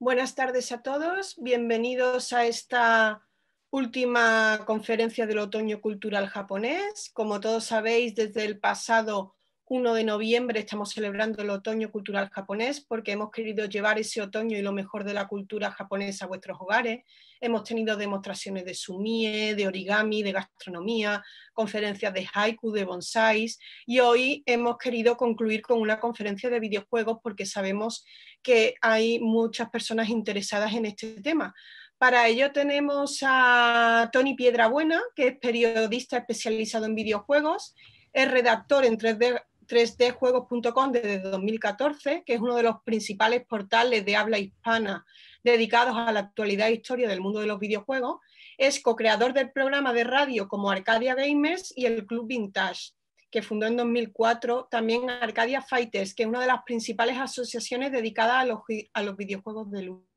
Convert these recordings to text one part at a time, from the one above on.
Buenas tardes a todos. Bienvenidos a esta última conferencia del otoño cultural japonés. Como todos sabéis, desde el pasado 1 de noviembre estamos celebrando el Otoño Cultural Japonés porque hemos querido llevar ese otoño y lo mejor de la cultura japonesa a vuestros hogares. Hemos tenido demostraciones de sumie, de origami, de gastronomía, conferencias de haiku, de bonsais y hoy hemos querido concluir con una conferencia de videojuegos porque sabemos que hay muchas personas interesadas en este tema. Para ello tenemos a Tony Piedrabuena, que es periodista especializado en videojuegos es redactor en 3D 3djuegos.com desde 2014, que es uno de los principales portales de habla hispana dedicados a la actualidad e historia del mundo de los videojuegos, es co-creador del programa de radio como Arcadia Gamers y el Club Vintage, que fundó en 2004, también Arcadia Fighters, que es una de las principales asociaciones dedicadas a los, a los videojuegos de luz.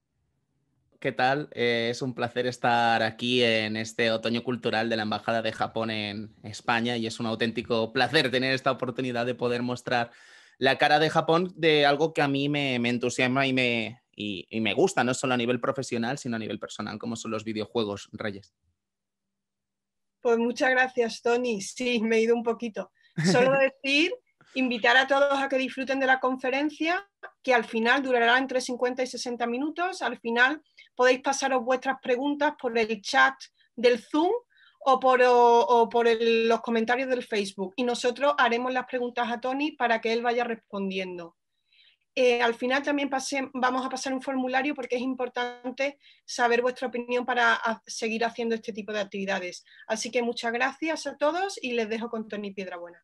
¿qué tal? Eh, es un placer estar aquí en este otoño cultural de la Embajada de Japón en España y es un auténtico placer tener esta oportunidad de poder mostrar la cara de Japón de algo que a mí me, entusiasma y me, y me gusta, no solo a nivel profesional, sino a nivel personal, como son los videojuegos, Reyes. Pues muchas gracias, Tony. Sí, me he ido un poquito. Solo decir Invitar a todos a que disfruten de la conferencia, que al final durará entre 50 y 60 minutos. Al final podéis pasaros vuestras preguntas por el chat del Zoom o por, los comentarios del Facebook. Y nosotros haremos las preguntas a Tony para que él vaya respondiendo. Eh, al final también vamos a pasar un formulario porque es importante saber vuestra opinión para seguir haciendo este tipo de actividades. Así que muchas gracias a todos y les dejo con Tony Piedrabuena.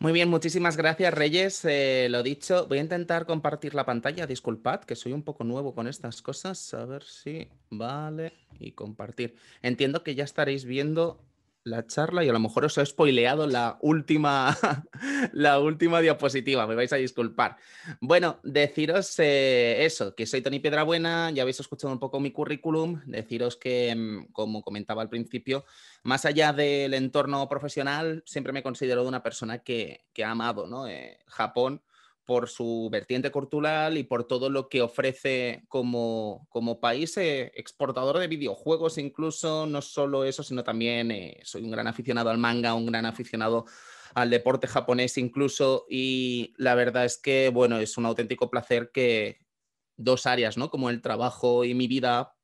Muy bien, muchísimas gracias, Reyes. Eh, lo dicho, voy a intentar compartir la pantalla. Disculpad que soy un poco nuevo con estas cosas. A ver si vale y compartir. Entiendo que ya estaréis viendo la charla y a lo mejor os he spoileado la última, la última diapositiva, me vais a disculpar. Bueno, deciros eh, eso, que soy Tony Piedrabuena, ya habéis escuchado un poco mi currículum, deciros que, mm, como comentaba al principio, más allá del entorno profesional, siempre me considero una persona que, ha amado ¿no? Eh, Japón por su vertiente cultural y por todo lo que ofrece como, como país eh, exportador de videojuegos, incluso no solo eso, sino también eh, soy un gran aficionado al manga, un gran aficionado al deporte japonés incluso, y la verdad es que, bueno, es un auténtico placer que dos áreas, ¿no? Como el trabajo y mi vida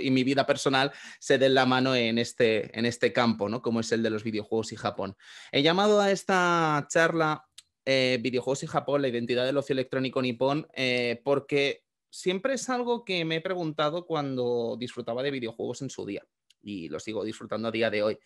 y mi vida personal se den la mano en este, en este campo, ¿no? Como es el de los videojuegos y Japón. He llamado a esta charla eh, videojuegos y Japón, la identidad del ocio electrónico nipón, eh, porque siempre es algo que me he preguntado cuando disfrutaba de videojuegos en su día y lo sigo disfrutando a día de hoy.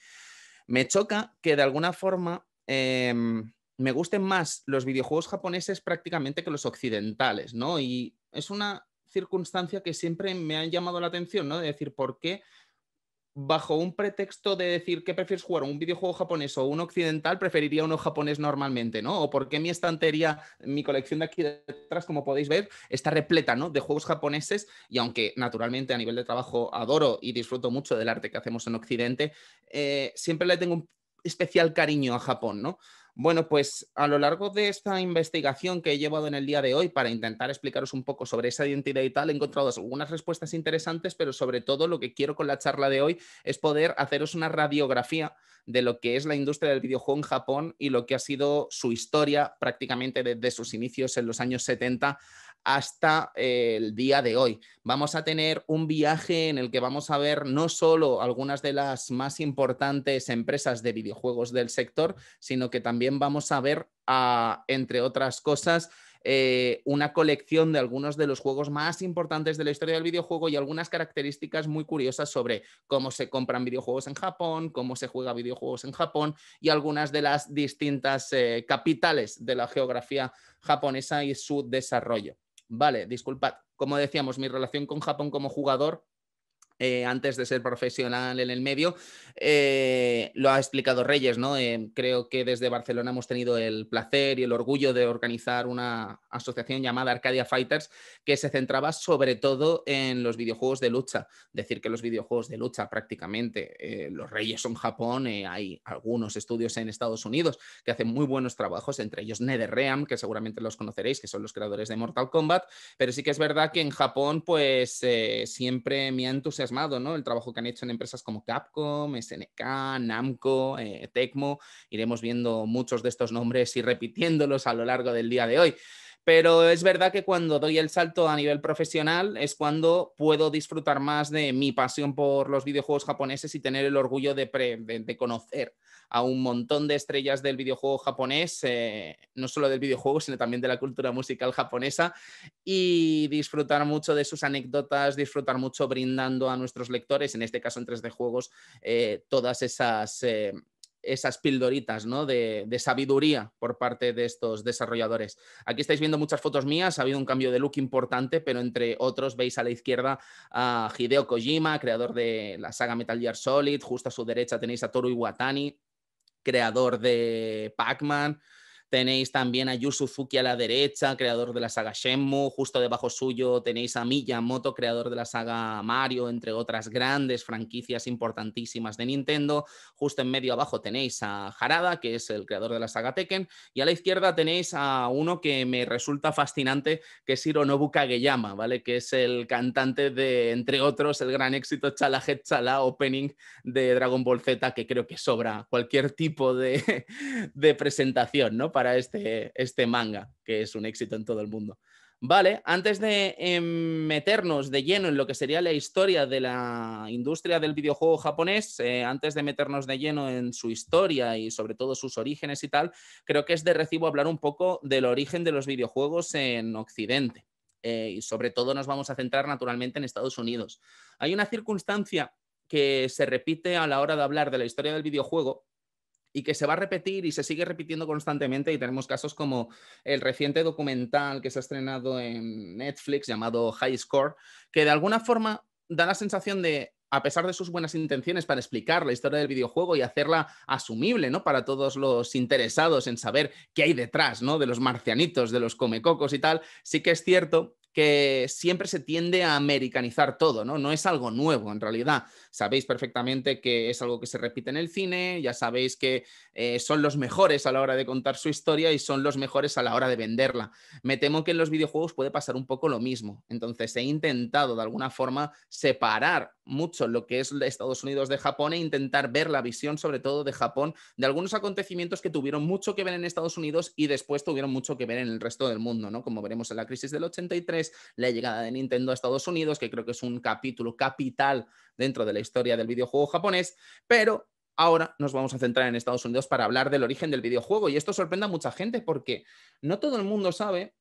Me choca que de alguna forma em, me gusten más los videojuegos japoneses prácticamente que los occidentales, ¿no? Y es una circunstancia que siempre me ha llamado la atención, ¿no? De decir, ¿por qué bajo un pretexto de decir que prefieres jugar un videojuego japonés o un occidental, preferiría uno japonés normalmente, ¿no? O porque mi estantería, mi colección de aquí detrás, como podéis ver, está repleta, ¿no? De juegos japoneses y aunque naturalmente a nivel de trabajo adoro y disfruto mucho del arte que hacemos en Occidente, eh, siempre le tengo un especial cariño a Japón, ¿no? Bueno, pues a lo largo de esta investigación que he llevado en el día de hoy para intentar explicaros un poco sobre esa identidad y tal, he encontrado algunas respuestas interesantes, pero sobre todo lo que quiero con la charla de hoy es poder haceros una radiografía de lo que es la industria del videojuego en Japón y lo que ha sido su historia prácticamente desde sus inicios en los años 70 hasta el día de hoy. Vamos a tener un viaje en el que vamos a ver no solo algunas de las más importantes empresas de videojuegos del sector, sino que también vamos a ver, ah, entre otras cosas, eh, una colección de algunos de los juegos más importantes de la historia del videojuego y algunas características muy curiosas sobre cómo se compran videojuegos en Japón, cómo se juega videojuegos en Japón y algunas de las distintas eh, capitales de la geografía japonesa y su desarrollo. Vale, disculpad, como decíamos, mi relación con Japón como jugador eh, antes de ser profesional en el medio. Eh, lo ha explicado Reyes, ¿no? Eh, creo que desde Barcelona hemos tenido el placer y el orgullo de organizar una asociación llamada Arcadia Fighters que se centraba sobre todo en los videojuegos de lucha. Decir que los videojuegos de lucha prácticamente, los Reyes son Japón, hay algunos estudios en Estados Unidos que hacen muy buenos trabajos, entre ellos NetherRealm, que seguramente los conoceréis, que son los creadores de Mortal Kombat, pero sí que es verdad que en Japón pues siempre me ha el trabajo que han hecho en empresas como Capcom, SNK, Namco, eh, Tecmo. Iremos viendo muchos de estos nombres y repitiéndolos a lo largo del día de hoy. Pero es verdad que cuando doy el salto a nivel profesional es cuando puedo disfrutar más de mi pasión por los videojuegos japoneses y tener el orgullo de conocer a un montón de estrellas del videojuego japonés, eh, no solo del videojuego, sino también de la cultura musical japonesa, y disfrutar mucho de sus anécdotas, disfrutar mucho brindando a nuestros lectores, en este caso en 3D Juegos, eh, todas esas... Eh, esas pildoritas ¿no? de, de, sabiduría por parte de estos desarrolladores. Aquí estáis viendo muchas fotos mías, ha habido un cambio de look importante, pero entre otros veis a la izquierda a Hideo Kojima, creador de la saga Metal Gear Solid, justo a su derecha tenéis a Toru Iwatani, creador de Pac-Man, Tenéis también a Yu Suzuki a la derecha, creador de la saga Shenmue. Justo debajo suyo tenéis a Miyamoto, creador de la saga Mario, entre otras grandes franquicias importantísimas de Nintendo. Justo en medio abajo tenéis a Harada, que es el creador de la saga Tekken. Y a la izquierda tenéis a uno que me resulta fascinante, que es Nobu Kageyama, ¿vale? Que es el cantante de, entre otros, el gran éxito Chala Head Opening de Dragon Ball Z, que creo que sobra cualquier tipo de, de presentación, ¿no? para este, este manga, que es un éxito en todo el mundo. Vale, antes de em, meternos de lleno en lo que sería la historia de la industria del videojuego japonés, eh, antes de meternos de lleno en su historia y sobre todo sus orígenes y tal, creo que es de recibo hablar un poco del origen de los videojuegos en Occidente. Eh, y sobre todo nos vamos a centrar naturalmente en Estados Unidos. Hay una circunstancia que se repite a la hora de hablar de la historia del videojuego y que se va a repetir y se sigue repitiendo constantemente y tenemos casos como el reciente documental que se ha estrenado en Netflix llamado High Score, que de alguna forma da la sensación de a pesar de sus buenas intenciones para explicar la historia del videojuego y hacerla asumible, ¿no? Para todos los interesados en saber qué hay detrás, ¿no? De los marcianitos, de los comecocos y tal, sí que es cierto que siempre se tiende a americanizar todo, ¿no? No es algo nuevo en realidad. Sabéis perfectamente que es algo que se repite en el cine, ya sabéis que eh, son los mejores a la hora de contar su historia y son los mejores a la hora de venderla. Me temo que en los videojuegos puede pasar un poco lo mismo. Entonces he intentado de alguna forma separar mucho lo que es Estados Unidos de Japón e intentar ver la visión, sobre todo de Japón, de algunos acontecimientos que tuvieron mucho que ver en Estados Unidos y después tuvieron mucho que ver en el resto del mundo, ¿no? Como veremos en la crisis del 83, la llegada de Nintendo a Estados Unidos, que creo que es un capítulo capital dentro de la historia del videojuego japonés, pero Ahora nos vamos a centrar en Estados Unidos para hablar del origen del videojuego y esto sorprende a mucha gente porque no todo el mundo sabe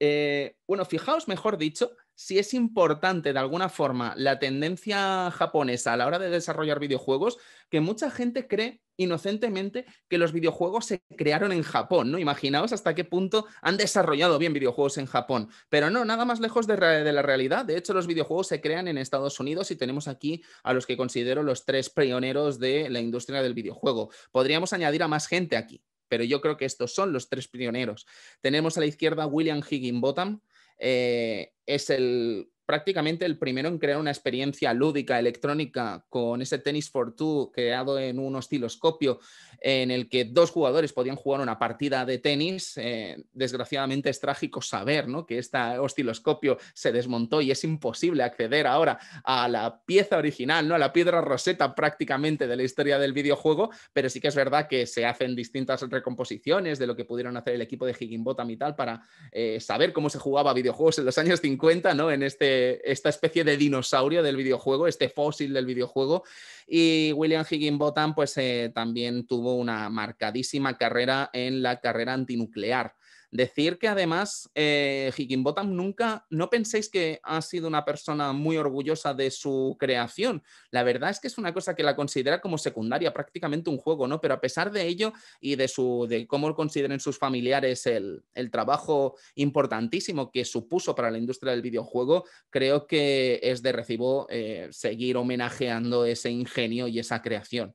eh, bueno, fijaos, mejor dicho, si es importante de alguna forma la tendencia japonesa a la hora de desarrollar videojuegos, que mucha gente cree inocentemente que los videojuegos se crearon en Japón, ¿no? Imaginaos hasta qué punto han desarrollado bien videojuegos en Japón, pero no, nada más lejos de, la realidad. De hecho, los videojuegos se crean en Estados Unidos y tenemos aquí a los que considero los tres pioneros de la industria del videojuego. Podríamos añadir a más gente aquí pero yo creo que estos son los tres pioneros. Tenemos a la izquierda William Higginbottom, eh, es el prácticamente el primero en crear una experiencia lúdica electrónica con ese tenis for two creado en un osciloscopio en el que dos jugadores podían jugar una partida de tenis. Eh, desgraciadamente es trágico saber que este osciloscopio se desmontó y es imposible acceder ahora a la pieza original, ¿no? a la piedra roseta prácticamente de la historia del videojuego, pero sí que es verdad que se hacen distintas recomposiciones de lo que pudieron hacer el equipo de Higginbotham y tal para eh, saber cómo se jugaba videojuegos en los años 50 ¿no? en este eh, esta especie de dinosaurio del videojuego, este fósil del videojuego. Y William Higginbotham pues eh, también tuvo una marcadísima carrera en la carrera antinuclear. Decir que además eh, Botam nunca, no penséis que ha sido una persona muy orgullosa de su creación. La verdad es que es una cosa que la considera como secundaria, prácticamente un juego, ¿no? Pero a pesar de ello y de, su, de cómo consideren sus familiares el, trabajo importantísimo que supuso para la industria del videojuego, creo que es de recibo eh, seguir homenajeando ese ingenio y esa creación.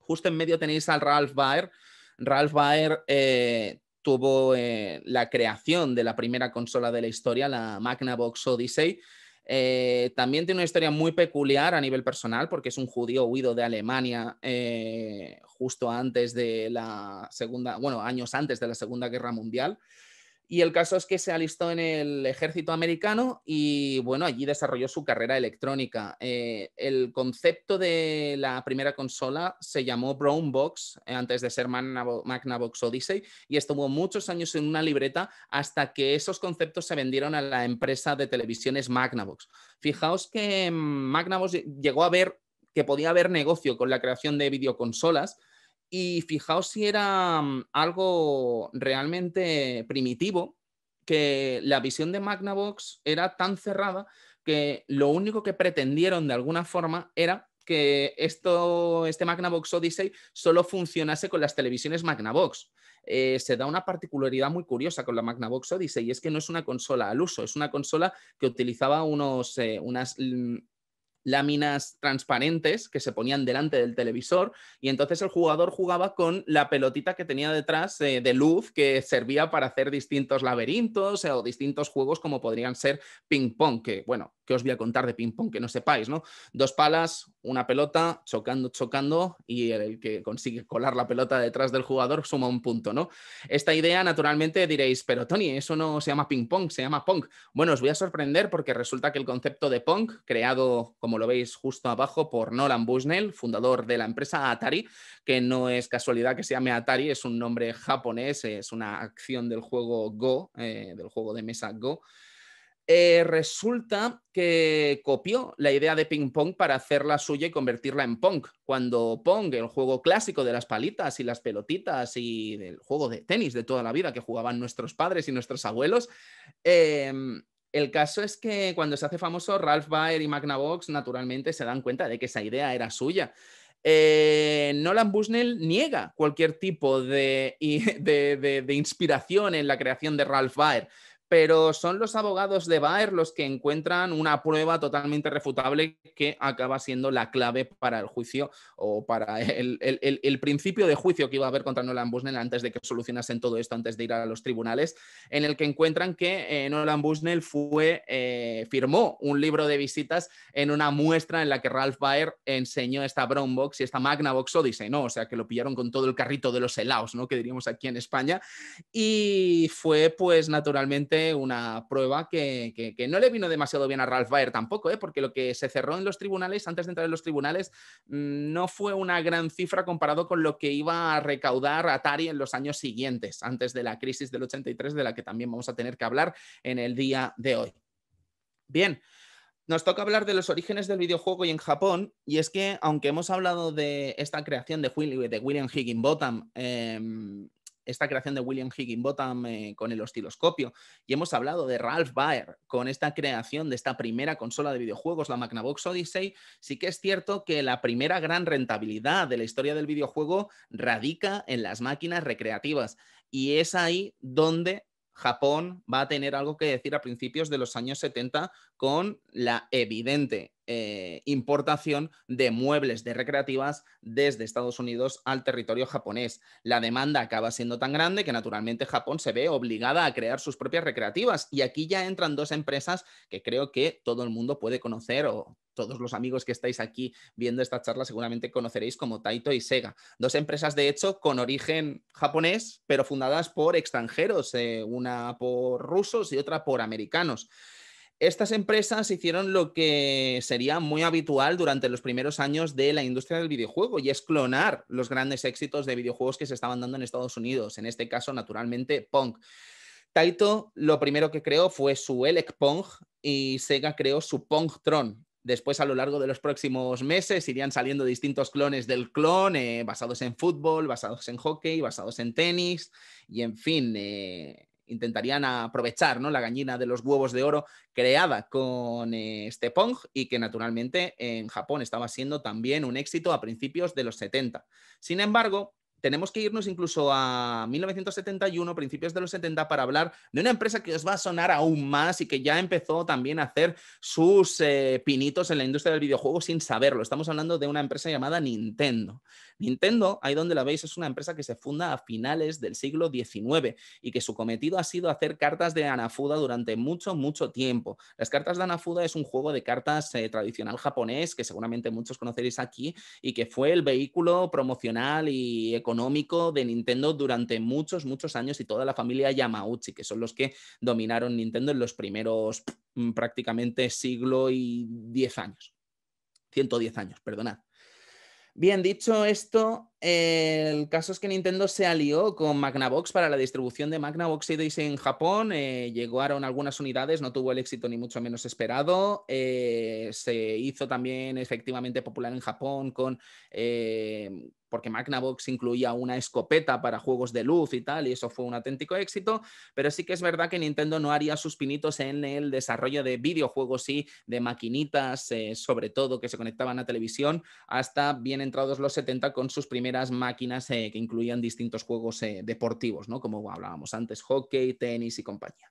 Justo en medio tenéis al Ralph Baer. Ralph Baer eh, tuvo eh, la creación de la primera consola de la historia, la Magnavox Odyssey. Eh, también tiene una historia muy peculiar a nivel personal porque es un judío huido de Alemania eh, justo antes de la segunda, bueno, años antes de la Segunda Guerra Mundial. Y el caso es que se alistó en el ejército americano y bueno, allí desarrolló su carrera electrónica. Eh, el concepto de la primera consola se llamó Brown Box eh, antes de ser Magnavox Odyssey y estuvo muchos años en una libreta hasta que esos conceptos se vendieron a la empresa de televisiones Magnavox. Fijaos que mm, Magnavox llegó a ver que podía haber negocio con la creación de videoconsolas y fijaos si era mm, algo realmente primitivo, que la visión de Magnavox era tan cerrada que lo único que pretendieron de alguna forma era que esto, este Magnavox Odyssey solo funcionase con las televisiones Magnavox. Eh, se da una particularidad muy curiosa con la Magnavox Odyssey y es que no es una consola al uso, es una consola que utilizaba unos, eh, unas mm, láminas transparentes que se ponían delante del televisor y entonces el jugador jugaba con la pelotita que tenía detrás eh, de luz que servía para hacer distintos laberintos eh, o distintos juegos como podrían ser ping pong, que bueno, que os voy a contar de ping-pong que no sepáis, ¿no? Dos palas, una pelota, chocando, chocando, y el que consigue colar la pelota detrás del jugador suma un punto, ¿no? Esta idea, naturalmente, diréis, pero Tony, eso no se llama ping-pong, se llama pong. Bueno, os voy a sorprender porque resulta que el concepto de pong, creado, como lo veis justo abajo, por Nolan Bushnell, fundador de la empresa Atari, que no es casualidad que se llame Atari, es un nombre japonés, es una acción del juego Go, eh, del juego de mesa Go, eh, resulta que copió la idea de ping pong para hacerla suya y convertirla en pong. Cuando pong, el juego clásico de las palitas y las pelotitas y del juego de tenis de toda la vida que jugaban nuestros padres y nuestros abuelos, em, el caso es que cuando se hace famoso, Ralph Baer y Magnavox naturalmente se dan cuenta de que esa idea era suya. Eh, Nolan Bushnell niega cualquier tipo de, de, inspiración en la creación de Ralph Baer pero son los abogados de Bayer los que encuentran una prueba totalmente refutable que acaba siendo la clave para el juicio o para el, principio de juicio que iba a haber contra Nolan Bushnell antes de que solucionasen todo esto, antes de ir a los tribunales, en el que encuentran que eh, Nolan Bushnell fue, eh, firmó un libro de visitas en una muestra en la que Ralph Baer enseñó esta Brown Box y esta Magna Box Odyssey, ¿no? O sea, que lo pillaron con todo el carrito de los helados, ¿no? Que diríamos aquí en España. Y fue, pues, naturalmente una prueba que, no le vino demasiado bien a Ralph Baer tampoco, ¿eh? porque lo que se cerró en los tribunales, antes de entrar en los tribunales, mm, no fue una gran cifra comparado con lo que iba a recaudar Atari en los años siguientes, antes de la crisis del 83, de la que también vamos a tener que hablar en el día de hoy. Bien. Nos toca hablar de los orígenes del videojuego y en Japón, y es que aunque hemos hablado de esta creación de, William Higginbotham, eh, em, esta creación de William Higginbottom eh, con el osciloscopio, y hemos hablado de Ralph Baer con esta creación de esta primera consola de videojuegos, la Magnavox Odyssey, sí que es cierto que la primera gran rentabilidad de la historia del videojuego radica en las máquinas recreativas. Y es ahí donde Japón va a tener algo que decir a principios de los años 70 con la evidente eh, importación de muebles de recreativas desde Estados Unidos al territorio japonés. La demanda acaba siendo tan grande que naturalmente Japón se ve obligada a crear sus propias recreativas y aquí ya entran dos empresas que creo que todo el mundo puede conocer o todos los amigos que estáis aquí viendo esta charla seguramente conoceréis como Taito y Sega. Dos empresas, de hecho, con origen japonés, pero fundadas por extranjeros, eh, una por rusos y otra por americanos. Estas empresas hicieron lo que sería muy habitual durante los primeros años de la industria del videojuego y es clonar los grandes éxitos de videojuegos que se estaban dando en Estados Unidos, en este caso naturalmente Pong. Taito lo primero que creó fue su Elec Pong y Sega creó su Pong Tron, Después, a lo largo de los próximos meses, irían saliendo distintos clones del clon, eh, basados en fútbol, basados en hockey, basados en tenis, y en fin, eh, intentarían aprovechar ¿no? la gallina de los huevos de oro creada con eh, este Pong y que naturalmente en Japón estaba siendo también un éxito a principios de los 70. Sin embargo, tenemos que irnos incluso a 1971, principios de los 70, para hablar de una empresa que os va a sonar aún más y que ya empezó también a hacer sus eh, pinitos en la industria del videojuego sin saberlo. Estamos hablando de una empresa llamada Nintendo. Nintendo, ahí donde la veis, es una empresa que se funda a finales del siglo XIX y que su cometido ha sido hacer cartas de Anafuda durante mucho, mucho tiempo. Las cartas de Anafuda es un juego de cartas eh, tradicional japonés que seguramente muchos conoceréis aquí y que fue el vehículo promocional y económico de Nintendo durante muchos, muchos años y toda la familia Yamauchi, que son los que dominaron Nintendo en los primeros mm, prácticamente siglo y 10 años. 110 años, perdonad. Bien, dicho esto, el caso es que Nintendo se alió con Magnavox para la distribución de Magnavox CDs en Japón. Eh, llegaron algunas unidades, no tuvo el éxito ni mucho menos esperado. Eh, se hizo también efectivamente popular en Japón con eh, porque Magnavox incluía una escopeta para juegos de luz y tal, y eso fue un auténtico éxito, pero sí que es verdad que Nintendo no haría sus pinitos en el desarrollo de videojuegos y de maquinitas, eh, sobre todo que se conectaban a televisión, hasta bien entrados los 70 con sus primeras máquinas eh, que incluían distintos juegos eh, deportivos, ¿no? Como hablábamos antes, hockey, tenis y compañía.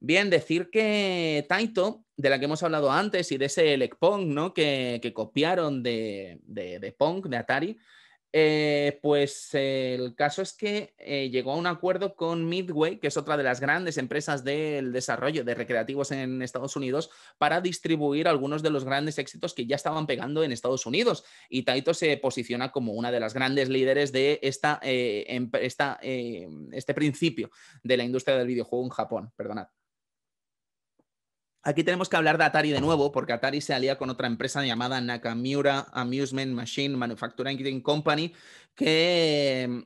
Bien, decir que Taito, de la que hemos hablado antes, y de ese Elec Pong, ¿no? Que, copiaron de, de, de Pong, de Atari, eh, pues el caso es que eh, llegó a un acuerdo con Midway, que es otra de las grandes empresas del desarrollo de recreativos en Estados Unidos, para distribuir algunos de los grandes éxitos que ya estaban pegando en Estados Unidos. Y Taito se posiciona como una de las grandes líderes de esta, eh, este principio de la industria del videojuego en Japón. Perdonad. Aquí tenemos que hablar de Atari de nuevo, porque Atari se alía con otra empresa llamada Nakamura Amusement Machine Manufacturing Company, que em,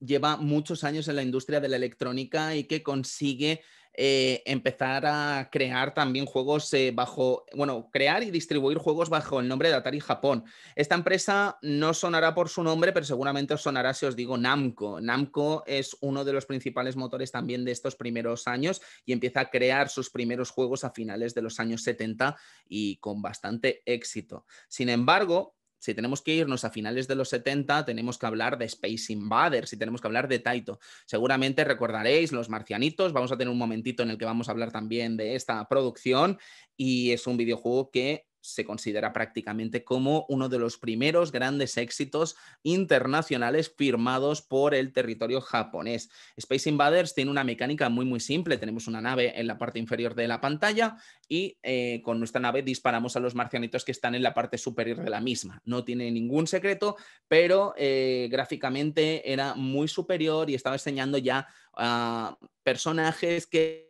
lleva muchos años en la industria de la electrónica y que consigue eh, empezar a crear también juegos eh, bajo, bueno, crear y distribuir juegos bajo el nombre de Atari Japón. Esta empresa no sonará por su nombre, pero seguramente os sonará si os digo Namco. Namco es uno de los principales motores también de estos primeros años y empieza a crear sus primeros juegos a finales de los años 70 y con bastante éxito. Sin embargo, si tenemos que irnos a finales de los 70, tenemos que hablar de Space Invaders y tenemos que hablar de Taito. Seguramente recordaréis Los Marcianitos, vamos a tener un momentito en el que vamos a hablar también de esta producción y es un videojuego que se considera prácticamente como uno de los primeros grandes éxitos internacionales firmados por el territorio japonés. Space Invaders tiene una mecánica muy muy simple. Tenemos una nave en la parte inferior de la pantalla y eh, con nuestra nave disparamos a los marcianitos que están en la parte superior de la misma. No tiene ningún secreto, pero eh, gráficamente era muy superior y estaba enseñando ya a personajes que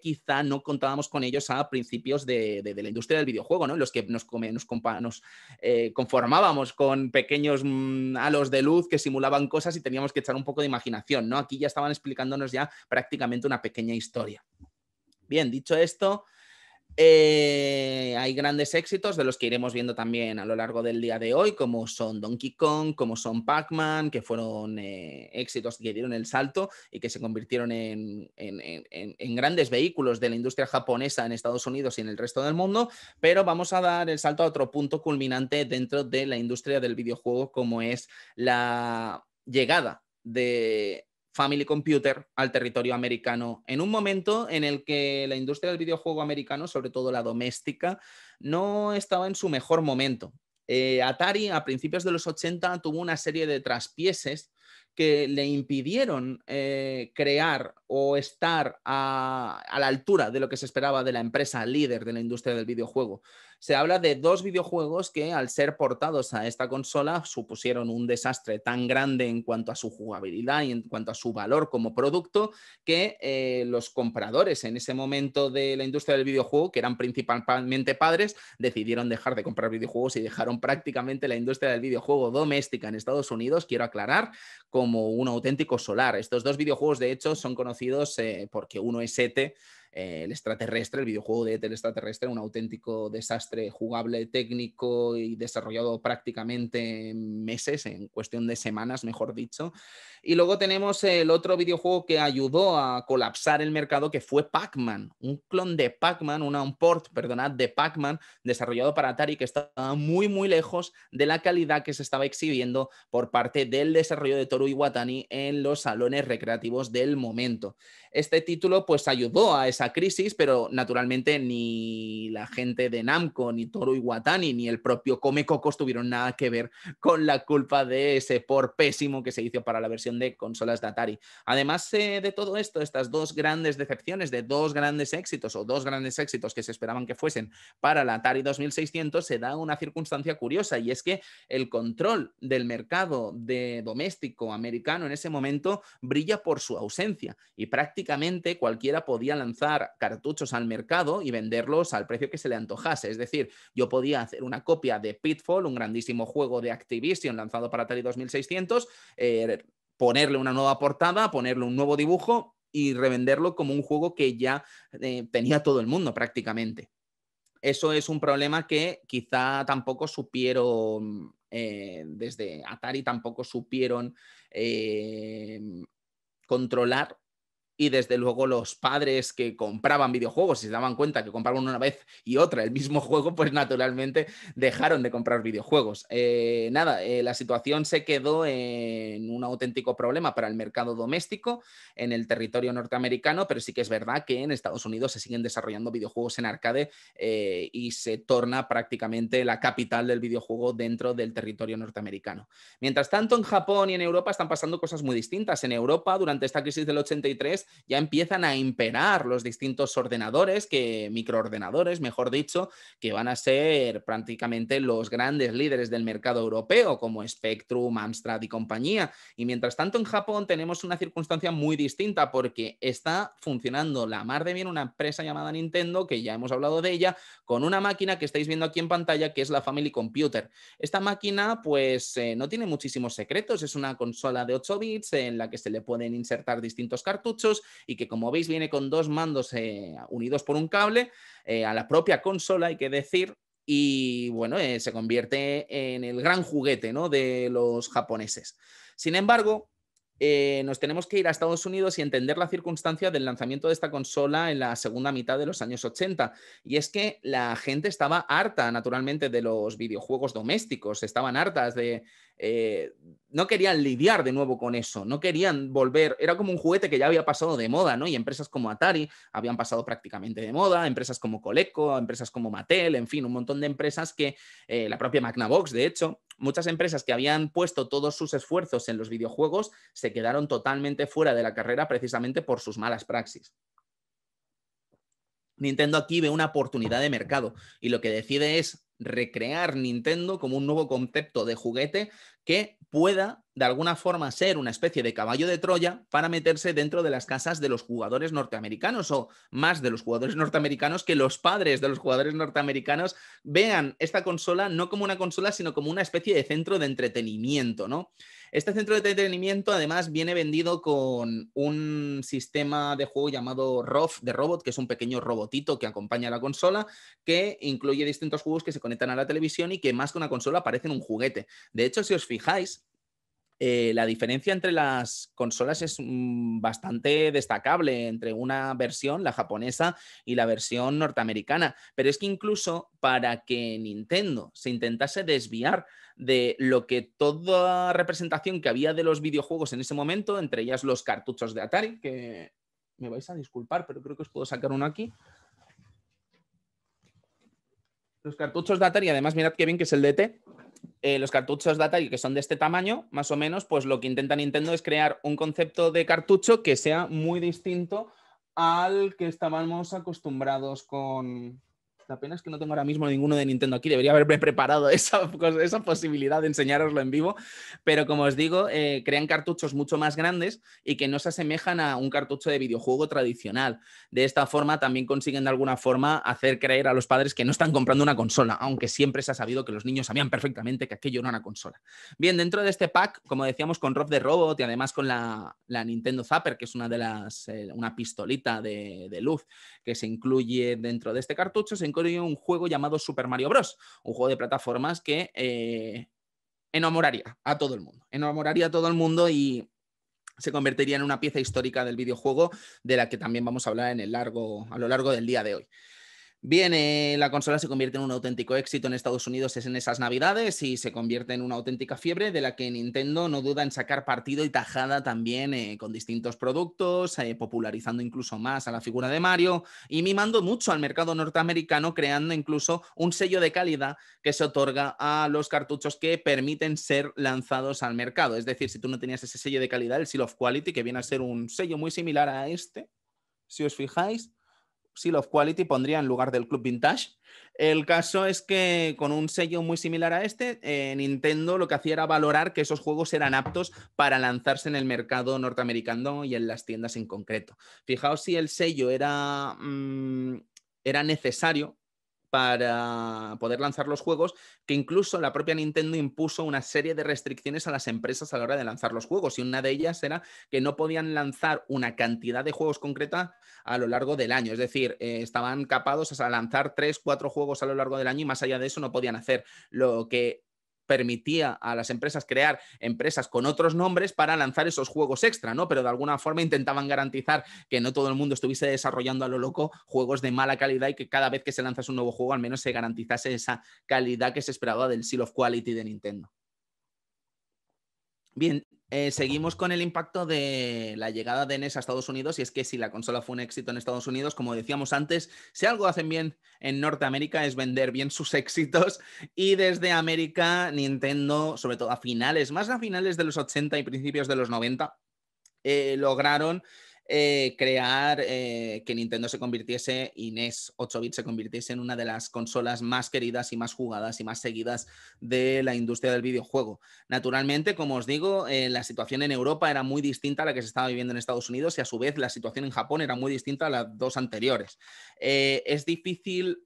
quizá no contábamos con ellos a principios de, la industria del videojuego, ¿no? En los que nos, nos, eh, conformábamos con pequeños mm, halos de luz que simulaban cosas y teníamos que echar un poco de imaginación, ¿no? Aquí ya estaban explicándonos ya prácticamente una pequeña historia. Bien, dicho esto, eh, hay grandes éxitos de los que iremos viendo también a lo largo del día de hoy, como son Donkey Kong, como son Pac-Man, que fueron eh, éxitos que dieron el salto y que se convirtieron en, grandes vehículos de la industria japonesa en Estados Unidos y en el resto del mundo, pero vamos a dar el salto a otro punto culminante dentro de la industria del videojuego, como es la llegada de Family Computer al territorio americano, en un momento en el que la industria del videojuego americano, sobre todo la doméstica, no estaba en su mejor momento. Eh, Atari a principios de los 80 tuvo una serie de traspieses que le impidieron eh, crear o estar a, la altura de lo que se esperaba de la empresa líder de la industria del videojuego. Se habla de dos videojuegos que al ser portados a esta consola supusieron un desastre tan grande en cuanto a su jugabilidad y en cuanto a su valor como producto que eh, los compradores en ese momento de la industria del videojuego, que eran principalmente padres, decidieron dejar de comprar videojuegos y dejaron prácticamente la industria del videojuego doméstica en Estados Unidos, quiero aclarar, como un auténtico solar. Estos dos videojuegos, de hecho, son conocidos eh, porque uno es E.T., eh, el extraterrestre, el videojuego de el extraterrestre, un auténtico desastre jugable, técnico y desarrollado prácticamente en meses, en cuestión de semanas, mejor dicho. Y luego tenemos el otro videojuego que ayudó a colapsar el mercado, que fue Pac-Man, un clon de Pac-Man, una, un port, perdonad, de Pac-Man, desarrollado para Atari, que estaba muy, muy lejos de la calidad que se estaba exhibiendo por parte del desarrollo de Toru Iwatani en los salones recreativos del momento. Este título, pues, ayudó a crisis, pero naturalmente ni la gente de Namco, ni Toru Iwatani, ni el propio Come tuvieron nada que ver con la culpa de ese por pésimo que se hizo para la versión de consolas de Atari. Además eh, de todo esto, estas dos grandes decepciones de dos grandes éxitos o dos grandes éxitos que se esperaban que fuesen para la Atari 2600, se da una circunstancia curiosa y es que el control del mercado de doméstico americano en ese momento brilla por su ausencia y prácticamente cualquiera podía lanzar cartuchos al mercado y venderlos al precio que se le antojase. Es decir, yo podía hacer una copia de Pitfall, un grandísimo juego de Activision lanzado para Atari 2600, eh, ponerle una nueva portada, ponerle un nuevo dibujo y revenderlo como un juego que ya eh, tenía todo el mundo prácticamente. Eso es un problema que quizá tampoco supieron, eh, desde Atari tampoco supieron controlar y desde luego los padres que compraban videojuegos y se daban cuenta que compraban una vez y otra el mismo juego, pues naturalmente dejaron de comprar videojuegos. Eh, nada, eh, la situación se quedó en un auténtico problema para el mercado doméstico en el territorio norteamericano, pero sí que es verdad que en Estados Unidos se siguen desarrollando videojuegos en arcade eh, y se torna prácticamente la capital del videojuego dentro del territorio norteamericano. Mientras tanto, en Japón y en Europa están pasando cosas muy distintas. En Europa, durante esta crisis del 83, ya empiezan a imperar los distintos ordenadores, que, microordenadores, mejor dicho, que van a ser prácticamente los grandes líderes del mercado europeo, como Spectrum, Amstrad y compañía. Y mientras tanto, en Japón tenemos una circunstancia muy distinta porque está funcionando la mar de bien una empresa llamada Nintendo, que ya hemos hablado de ella, con una máquina que estáis viendo aquí en pantalla, que es la Family Computer. Esta máquina, pues, eh, no tiene muchísimos secretos, es una consola de 8 bits en la que se le pueden insertar distintos cartuchos y que como veis viene con dos mandos eh, unidos por un cable eh, a la propia consola, hay que decir, y bueno, eh, se convierte en el gran juguete ¿no? de los japoneses. Sin embargo, nos tenemos que ir a Estados Unidos y entender la circunstancia del lanzamiento de esta consola en la segunda mitad de los años 80. Y es que la gente estaba harta, naturalmente, de los videojuegos domésticos, estaban hartas de eh, no querían lidiar de nuevo con eso, no querían volver, era como un juguete que ya había pasado de moda, ¿no? Y empresas como Atari habían pasado prácticamente de moda, empresas como Coleco, empresas como Mattel, en fin, un montón de empresas que, eh, la propia Magnavox, de hecho, muchas empresas que habían puesto todos sus esfuerzos en los videojuegos se quedaron totalmente fuera de la carrera precisamente por sus malas praxis. Nintendo aquí ve una oportunidad de mercado y lo que decide es recrear Nintendo como un nuevo concepto de juguete que pueda de alguna forma ser una especie de caballo de Troya para meterse dentro de las casas de los jugadores norteamericanos o más de los jugadores norteamericanos que los padres de los jugadores norteamericanos vean esta consola no como una consola sino como una especie de centro de entretenimiento, ¿no? Este centro de entretenimiento además viene vendido con un sistema de juego llamado ROF de robot, que es un pequeño robotito que acompaña a la consola, que incluye distintos juegos que se conectan a la televisión y que más que una consola parecen un juguete. De hecho, si os fijáis, eh, la diferencia entre las consolas es mm, bastante destacable entre una versión, la japonesa, y la versión norteamericana. Pero es que incluso para que Nintendo se intentase desviar de lo que toda representación que había de los videojuegos en ese momento, entre ellas los cartuchos de Atari, que me vais a disculpar, pero creo que os puedo sacar uno aquí. Los cartuchos de Atari, además, mirad qué bien que es el DT eh, los cartuchos Data, que son de este tamaño, más o menos, pues lo que intenta Nintendo es crear un concepto de cartucho que sea muy distinto al que estábamos acostumbrados con, apenas que no tengo ahora mismo ninguno de Nintendo aquí. Debería haberme preparado esa, esa posibilidad de enseñaroslo en vivo. Pero como os digo, eh, crean cartuchos mucho más grandes y que no se asemejan a un cartucho de videojuego tradicional. De esta forma también consiguen de alguna forma hacer creer a los padres que no están comprando una consola, aunque siempre se ha sabido que los niños sabían perfectamente que aquello era una consola. Bien, dentro de este pack, como decíamos, con Rob de Robot y además con la, Nintendo Zapper, que es una de las, eh, una pistolita de, de luz que se incluye dentro de este cartucho, se un juego llamado Super Mario Bros., un juego de plataformas que eh, enamoraría a todo el mundo, enamoraría a todo el mundo y se convertiría en una pieza histórica del videojuego de la que también vamos a hablar en el largo, a lo largo del día de hoy. Bien, la consola se convierte en un auténtico éxito en Estados Unidos es en esas navidades y se convierte en una auténtica fiebre de la que Nintendo no duda en sacar partido y tajada también eh, con distintos productos, eh, popularizando incluso más a la figura de Mario y mimando mucho al mercado norteamericano, creando incluso un sello de calidad que se otorga a los cartuchos que permiten ser lanzados al mercado. Es decir, si tú no tenías ese sello de calidad, el Seal of Quality, que viene a ser un sello muy similar a este, si os fijáis Seal of Quality pondría en lugar del Club Vintage. El caso es que con un sello muy similar a este, eh, Nintendo lo que hacía era valorar que esos juegos eran aptos para lanzarse en el mercado norteamericano y en las tiendas en concreto. Fijaos si el sello era, mm, era necesario para poder lanzar los juegos, que incluso la propia Nintendo impuso una serie de restricciones a las empresas a la hora de lanzar los juegos, y una de ellas era que no podían lanzar una cantidad de juegos concreta a lo largo del año, es decir, eh, estaban capados a lanzar tres, cuatro juegos a lo largo del año y más allá de eso no podían hacer, lo que permitía a las empresas crear empresas con otros nombres para lanzar esos juegos extra, ¿no? Pero de alguna forma intentaban garantizar que no todo el mundo estuviese desarrollando a lo loco juegos de mala calidad y que cada vez que se lanzase un nuevo juego al menos se garantizase esa calidad que se esperaba del Seal of Quality de Nintendo. Bien, eh, seguimos con el impacto de la llegada de NES a Estados Unidos y es que si la consola fue un éxito en Estados Unidos, como decíamos antes, si algo hacen bien en Norteamérica es vender bien sus éxitos y desde América Nintendo, sobre todo a finales, más a finales de los 80 y principios de los 90, eh, lograron eh, crear eh, que Nintendo se convirtiese, Inés e 8-bit se convirtiese en una de las consolas más queridas y más jugadas y más seguidas de la industria del videojuego. Naturalmente, como os digo, eh, la situación en Europa era muy distinta a la que se estaba viviendo en Estados Unidos y a su vez la situación en Japón era muy distinta a las dos anteriores. es difícil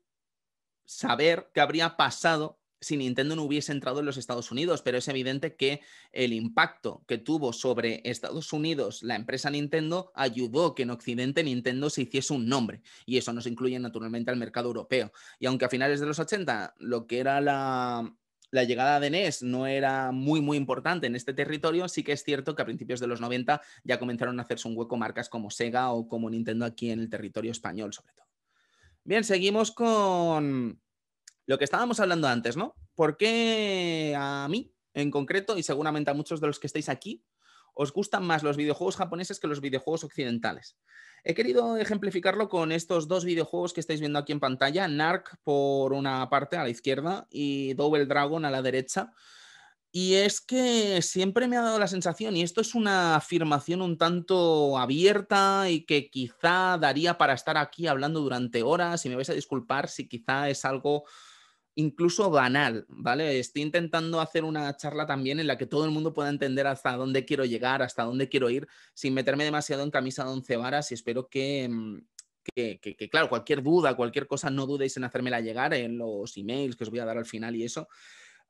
saber qué habría pasado si Nintendo no hubiese entrado en los Estados Unidos, pero es evidente que el impacto que tuvo sobre Estados Unidos la empresa Nintendo ayudó que en Occidente Nintendo se hiciese un nombre, y eso nos incluye naturalmente al mercado europeo. Y aunque a finales de los 80 lo que era la, llegada de NES no era muy, muy importante en este territorio, sí que es cierto que a principios de los 90 ya comenzaron a hacerse un hueco marcas como Sega o como Nintendo aquí en el territorio español, sobre todo. Bien, seguimos con lo que estábamos hablando antes, ¿no? ¿Por qué a mí en concreto y seguramente a muchos de los que estáis aquí os gustan más los videojuegos japoneses que los videojuegos occidentales? He querido ejemplificarlo con estos dos videojuegos que estáis viendo aquí en pantalla, Narc por una parte a la izquierda y Double Dragon a la derecha. Y es que siempre me ha dado la sensación, y esto es una afirmación un tanto abierta y que quizá daría para estar aquí hablando durante horas, y me vais a disculpar si quizá es algo incluso banal, ¿vale? Estoy intentando hacer una charla también en la que todo el mundo pueda entender hasta dónde quiero llegar, hasta dónde quiero ir, sin meterme demasiado en camisa de once varas y espero que, mm, claro, cualquier duda, cualquier cosa, no dudéis en hacérmela llegar en los emails que os voy a dar al final y eso.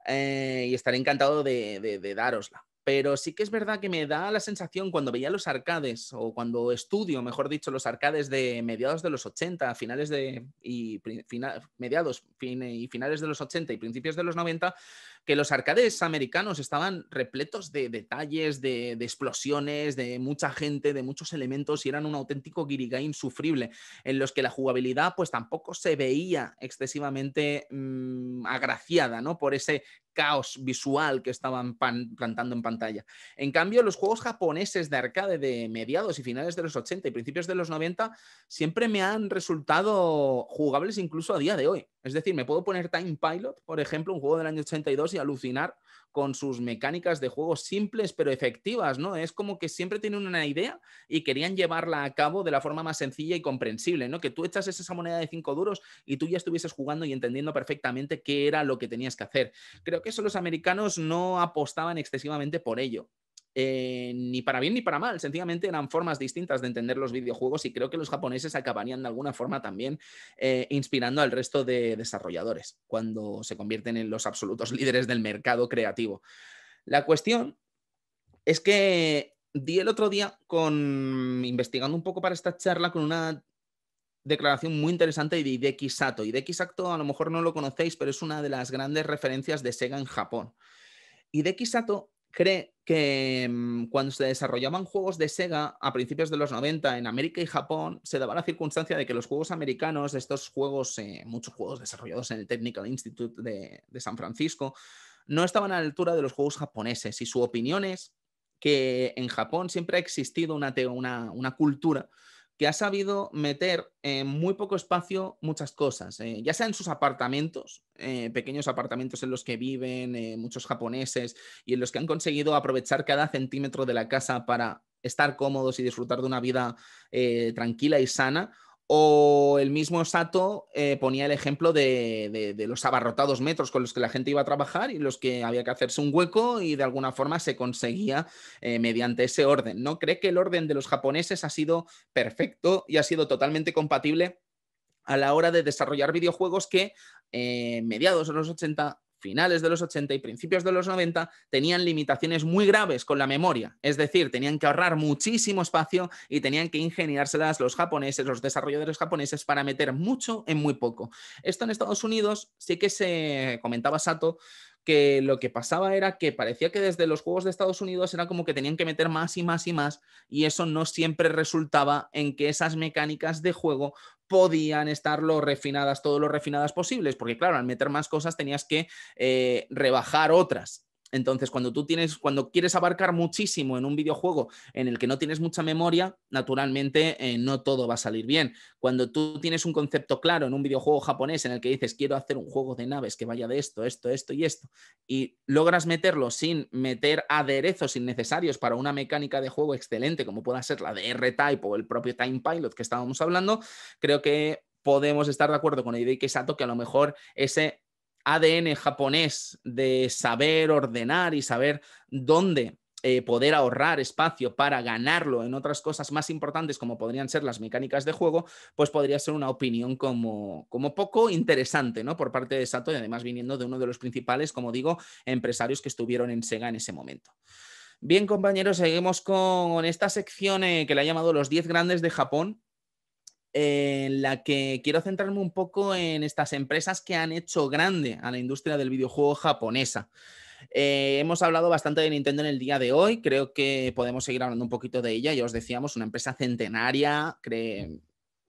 Eh, y estaré encantado de, de darosla pero sí que es verdad que me da la sensación cuando veía los arcades o cuando estudio, mejor dicho, los arcades de mediados de los 80, finales de y final mediados y finales de los 80 y principios de los 90, que los arcades americanos estaban repletos de detalles, de, explosiones, de mucha gente, de muchos elementos y eran un auténtico guirigá insufrible, en los que la jugabilidad pues tampoco se veía excesivamente mm, agraciada, ¿no? Por ese caos visual que estaban plantando en pantalla. En cambio, los juegos japoneses de arcade de mediados y finales de los 80 y principios de los 90 siempre me han resultado jugables incluso a día de hoy. Es decir, me puedo poner Time Pilot, por ejemplo, un juego del año 82 y alucinar con sus mecánicas de juego simples pero efectivas, ¿no? Es como que siempre tienen una idea y querían llevarla a cabo de la forma más sencilla y comprensible, ¿no? Que tú echas esa moneda de cinco duros y tú ya estuvieses jugando y entendiendo perfectamente qué era lo que tenías que hacer. Creo que eso los americanos no apostaban excesivamente por ello. Eh, ni para bien ni para mal, sencillamente eran formas distintas de entender los videojuegos y creo que los japoneses acabarían de alguna forma también eh, inspirando al resto de desarrolladores cuando se convierten en los absolutos líderes del mercado creativo. La cuestión es que di el otro día con investigando un poco para esta charla con una declaración muy interesante de Hideki Sato. Hideki Sato a lo mejor no lo conocéis, pero es una de las grandes referencias de Sega en Japón. Hideki Sato cree que mm, cuando se desarrollaban juegos de Sega a principios de los 90 en América y Japón, se daba la circunstancia de que los juegos americanos, estos juegos, eh, muchos juegos desarrollados en el Technical Institute de, San Francisco, no estaban a la altura de los juegos japoneses y su opinión es que en Japón siempre ha existido una cultura que ha sabido meter en muy poco espacio muchas cosas, eh, ya sea en sus apartamentos, eh, pequeños apartamentos en los que viven eh, muchos japoneses y en los que han conseguido aprovechar cada centímetro de la casa para estar cómodos y disfrutar de una vida tranquila y sana, o el mismo Sato eh, ponía el ejemplo de, los abarrotados metros con los que la gente iba a trabajar y los que había que hacerse un hueco y de alguna forma se conseguía eh, mediante ese orden. ¿No cree que el orden de los japoneses ha sido perfecto y ha sido totalmente compatible a la hora de desarrollar videojuegos que eh, mediados de los 80 finales de los 80 y principios de los 90 tenían limitaciones muy graves con la memoria, es decir, tenían que ahorrar muchísimo espacio y tenían que ingeniárselas los japoneses, los desarrolladores japoneses para meter mucho en muy poco. Esto en Estados Unidos sí que se comentaba Sato que lo que pasaba era que parecía que desde los Juegos de Estados Unidos era como que tenían que meter más y más y más y eso no siempre resultaba en que esas mecánicas de juego podían estar lo refinadas, todo lo refinadas posibles, porque claro, al meter más cosas tenías que eh, rebajar otras entonces, cuando tú tienes, cuando quieres abarcar muchísimo en un videojuego en el que no tienes mucha memoria, naturalmente eh, no todo va a salir bien. Cuando tú tienes un concepto claro en un videojuego japonés en el que dices quiero hacer un juego de naves que vaya de esto, esto, esto y esto, y logras meterlo sin meter aderezos innecesarios para una mecánica de juego excelente, como pueda ser la de R-Type o el propio Time Pilot que estábamos hablando, creo que podemos estar de acuerdo con que Sato que a lo mejor ese ADN japonés de saber ordenar y saber dónde eh, poder ahorrar espacio para ganarlo en otras cosas más importantes como podrían ser las mecánicas de juego, pues podría ser una opinión como, como poco interesante ¿no? por parte de Sato y además viniendo de uno de los principales, como digo, empresarios que estuvieron en Sega en ese momento. Bien, compañeros, seguimos con esta sección eh, que le ha llamado Los 10 Grandes de Japón en eh, la que quiero centrarme un poco en estas empresas que han hecho grande a la industria del videojuego japonesa. Eh, hemos hablado bastante de Nintendo en el día de hoy, creo que podemos seguir hablando un poquito de ella, ya os decíamos, una empresa centenaria,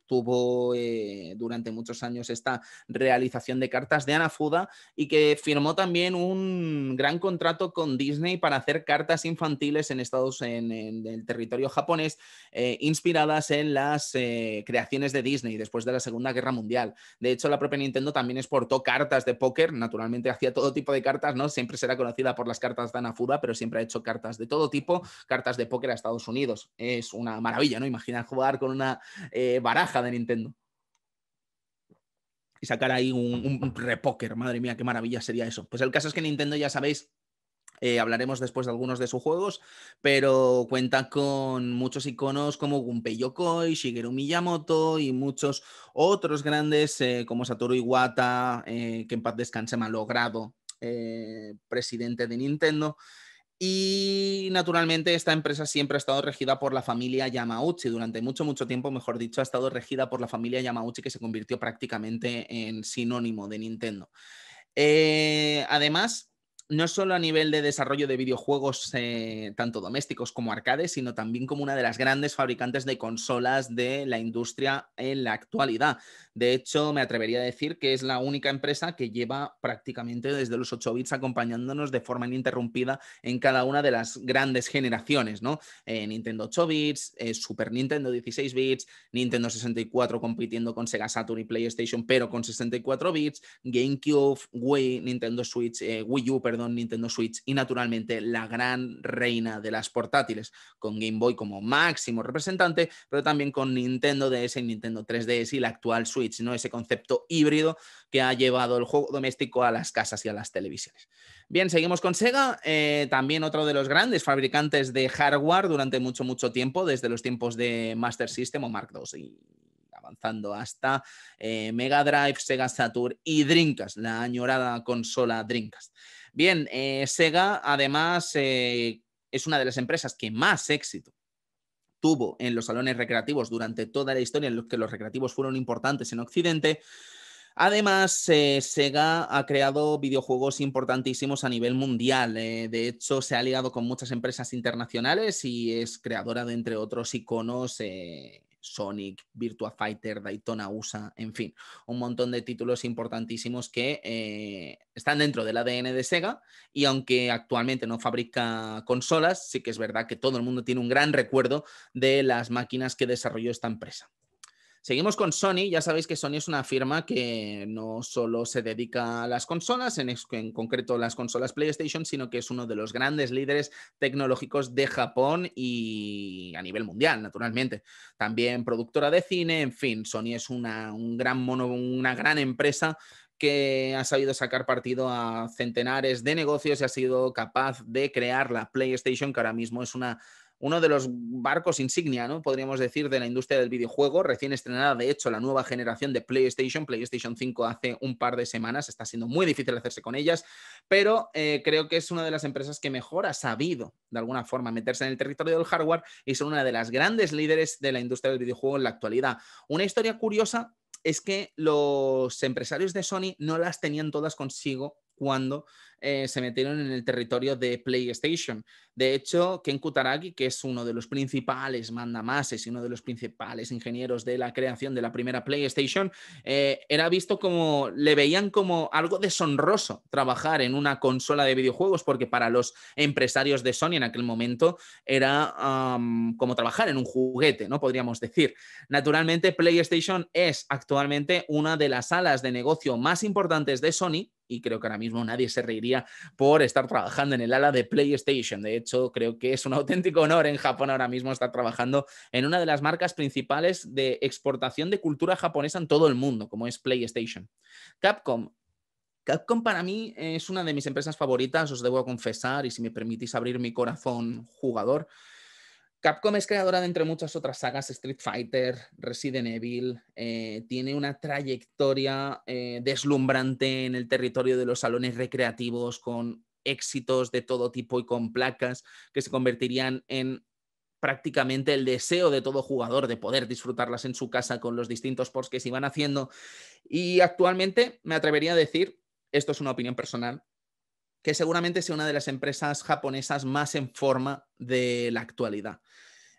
tuvo eh, durante muchos años esta realización de cartas de Anafuda y que firmó también un gran contrato con Disney para hacer cartas infantiles en Estados en, el territorio japonés eh, inspiradas en las eh, creaciones de Disney después de la Segunda Guerra Mundial. De hecho, la propia Nintendo también exportó cartas de póker, naturalmente hacía todo tipo de cartas, ¿no? Siempre será conocida por las cartas de Anafuda, pero siempre ha hecho cartas de todo tipo, cartas de póker a Estados Unidos. Es una maravilla, ¿no? Imagina jugar con una baraja de Nintendo. Y sacar ahí un, un madre mía, qué maravilla sería eso. Pues el caso es que Nintendo, ya sabéis, eh, hablaremos después de algunos de sus juegos, pero cuenta con muchos iconos como Gunpei Yokoi, Shigeru Miyamoto y muchos otros grandes eh, como Satoru Iwata, eh, que en paz descanse malogrado, presidente de Nintendo. Y naturalmente esta empresa siempre ha estado regida por la familia Yamauchi. Durante mucho, mucho tiempo, mejor dicho, ha estado regida por la familia Yamauchi que se convirtió prácticamente en sinónimo de Nintendo. Eh, además, no solo a nivel de desarrollo de videojuegos eh, tanto domésticos como arcades, sino también como una de las grandes fabricantes de consolas de la industria en la actualidad. De hecho, me atrevería a decir que es la única empresa que lleva prácticamente desde los 8 bits acompañándonos de forma ininterrumpida en cada una de las grandes generaciones, ¿no? Eh, Nintendo 8 bits, eh, Super Nintendo 16 bits, Nintendo 64 compitiendo con Sega Saturn y PlayStation, pero con 64 bits, GameCube, Wii, Nintendo Switch, Wii U, Nintendo Switch y naturalmente la gran reina de las portátiles, con Game Boy como máximo representante, pero también con Nintendo DS y Nintendo 3DS y la actual Switch, ¿no? Ese concepto híbrido que ha llevado el juego doméstico a las casas y a las televisiones. Bien, seguimos con Sega, eh, también otro de los grandes fabricantes de hardware durante mucho, mucho tiempo, desde los tiempos de Master System o Mark II y avanzando hasta eh, Mega Drive, Sega Saturn y Dreamcast, la añorada consola Dreamcast. Bien, eh, Sega además eh, es una de las empresas que más éxito tuvo en los salones recreativos durante toda la historia en los que los recreativos fueron importantes en Occidente. Además, eh, Sega ha creado videojuegos importantísimos a nivel mundial. de hecho, se ha ligado con muchas empresas internacionales y es creadora de, entre otros, iconos Sonic, Virtua Fighter, Daytona USA, en fin, un montón de títulos importantísimos que eh, están dentro del ADN de Sega y aunque actualmente no fabrica consolas, sí que es verdad que todo el mundo tiene un gran recuerdo de las máquinas que desarrolló esta empresa. Seguimos con Sony. Ya sabéis que Sony es una firma que no solo se dedica a las consolas, en, concreto las consolas PlayStation, sino que es uno de los grandes líderes tecnológicos de Japón y a nivel mundial, naturalmente. También productora de cine, en fin, Sony es una, gran una gran empresa que ha sabido sacar partido a centenares de negocios y ha sido capaz de crear la PlayStation, que ahora mismo es una uno de los barcos insignia, ¿no? Podríamos decir, de la industria del videojuego, recién estrenada, de hecho, la nueva generación de PlayStation, PlayStation 5 hace un par de semanas, está siendo muy difícil hacerse con ellas, pero eh, creo que es una de las empresas que mejor ha sabido, de alguna forma, meterse en el territorio del hardware y son una de las grandes líderes de la industria del videojuego en la actualidad. Una historia curiosa es que los empresarios de Sony no las tenían todas consigo cuando eh, se metieron en el territorio de PlayStation. De hecho, Ken Kutaragi, que es uno de los principales mandamases y uno de los principales ingenieros de la creación de la primera PlayStation, eh, era visto como, le veían como algo deshonroso trabajar en una consola de videojuegos, porque para los empresarios de Sony en aquel momento era como trabajar en un juguete, ¿no? Podríamos decir. Naturalmente, PlayStation es actualmente una de las alas de negocio más importantes de Sony y creo que ahora mismo nadie se reiría por estar trabajando en el ala de PlayStation. De hecho, creo que es un auténtico honor en Japón ahora mismo estar trabajando en una de las marcas principales de exportación de cultura japonesa en todo el mundo, como es PlayStation. Capcom Capcom para mí es una de mis empresas favoritas, os debo confesar, y si me permitís abrir mi corazón jugador, Capcom es creadora de entre muchas otras sagas, Street Fighter, Resident Evil, eh, tiene una trayectoria eh, deslumbrante en el territorio de los salones recreativos con éxitos de todo tipo y con placas que se convertirían en prácticamente el deseo de todo jugador de poder disfrutarlas en su casa con los distintos ports que se iban haciendo. Y actualmente me atrevería a decir, esto es una opinión personal, que seguramente sea una de las empresas japonesas más en forma de la actualidad.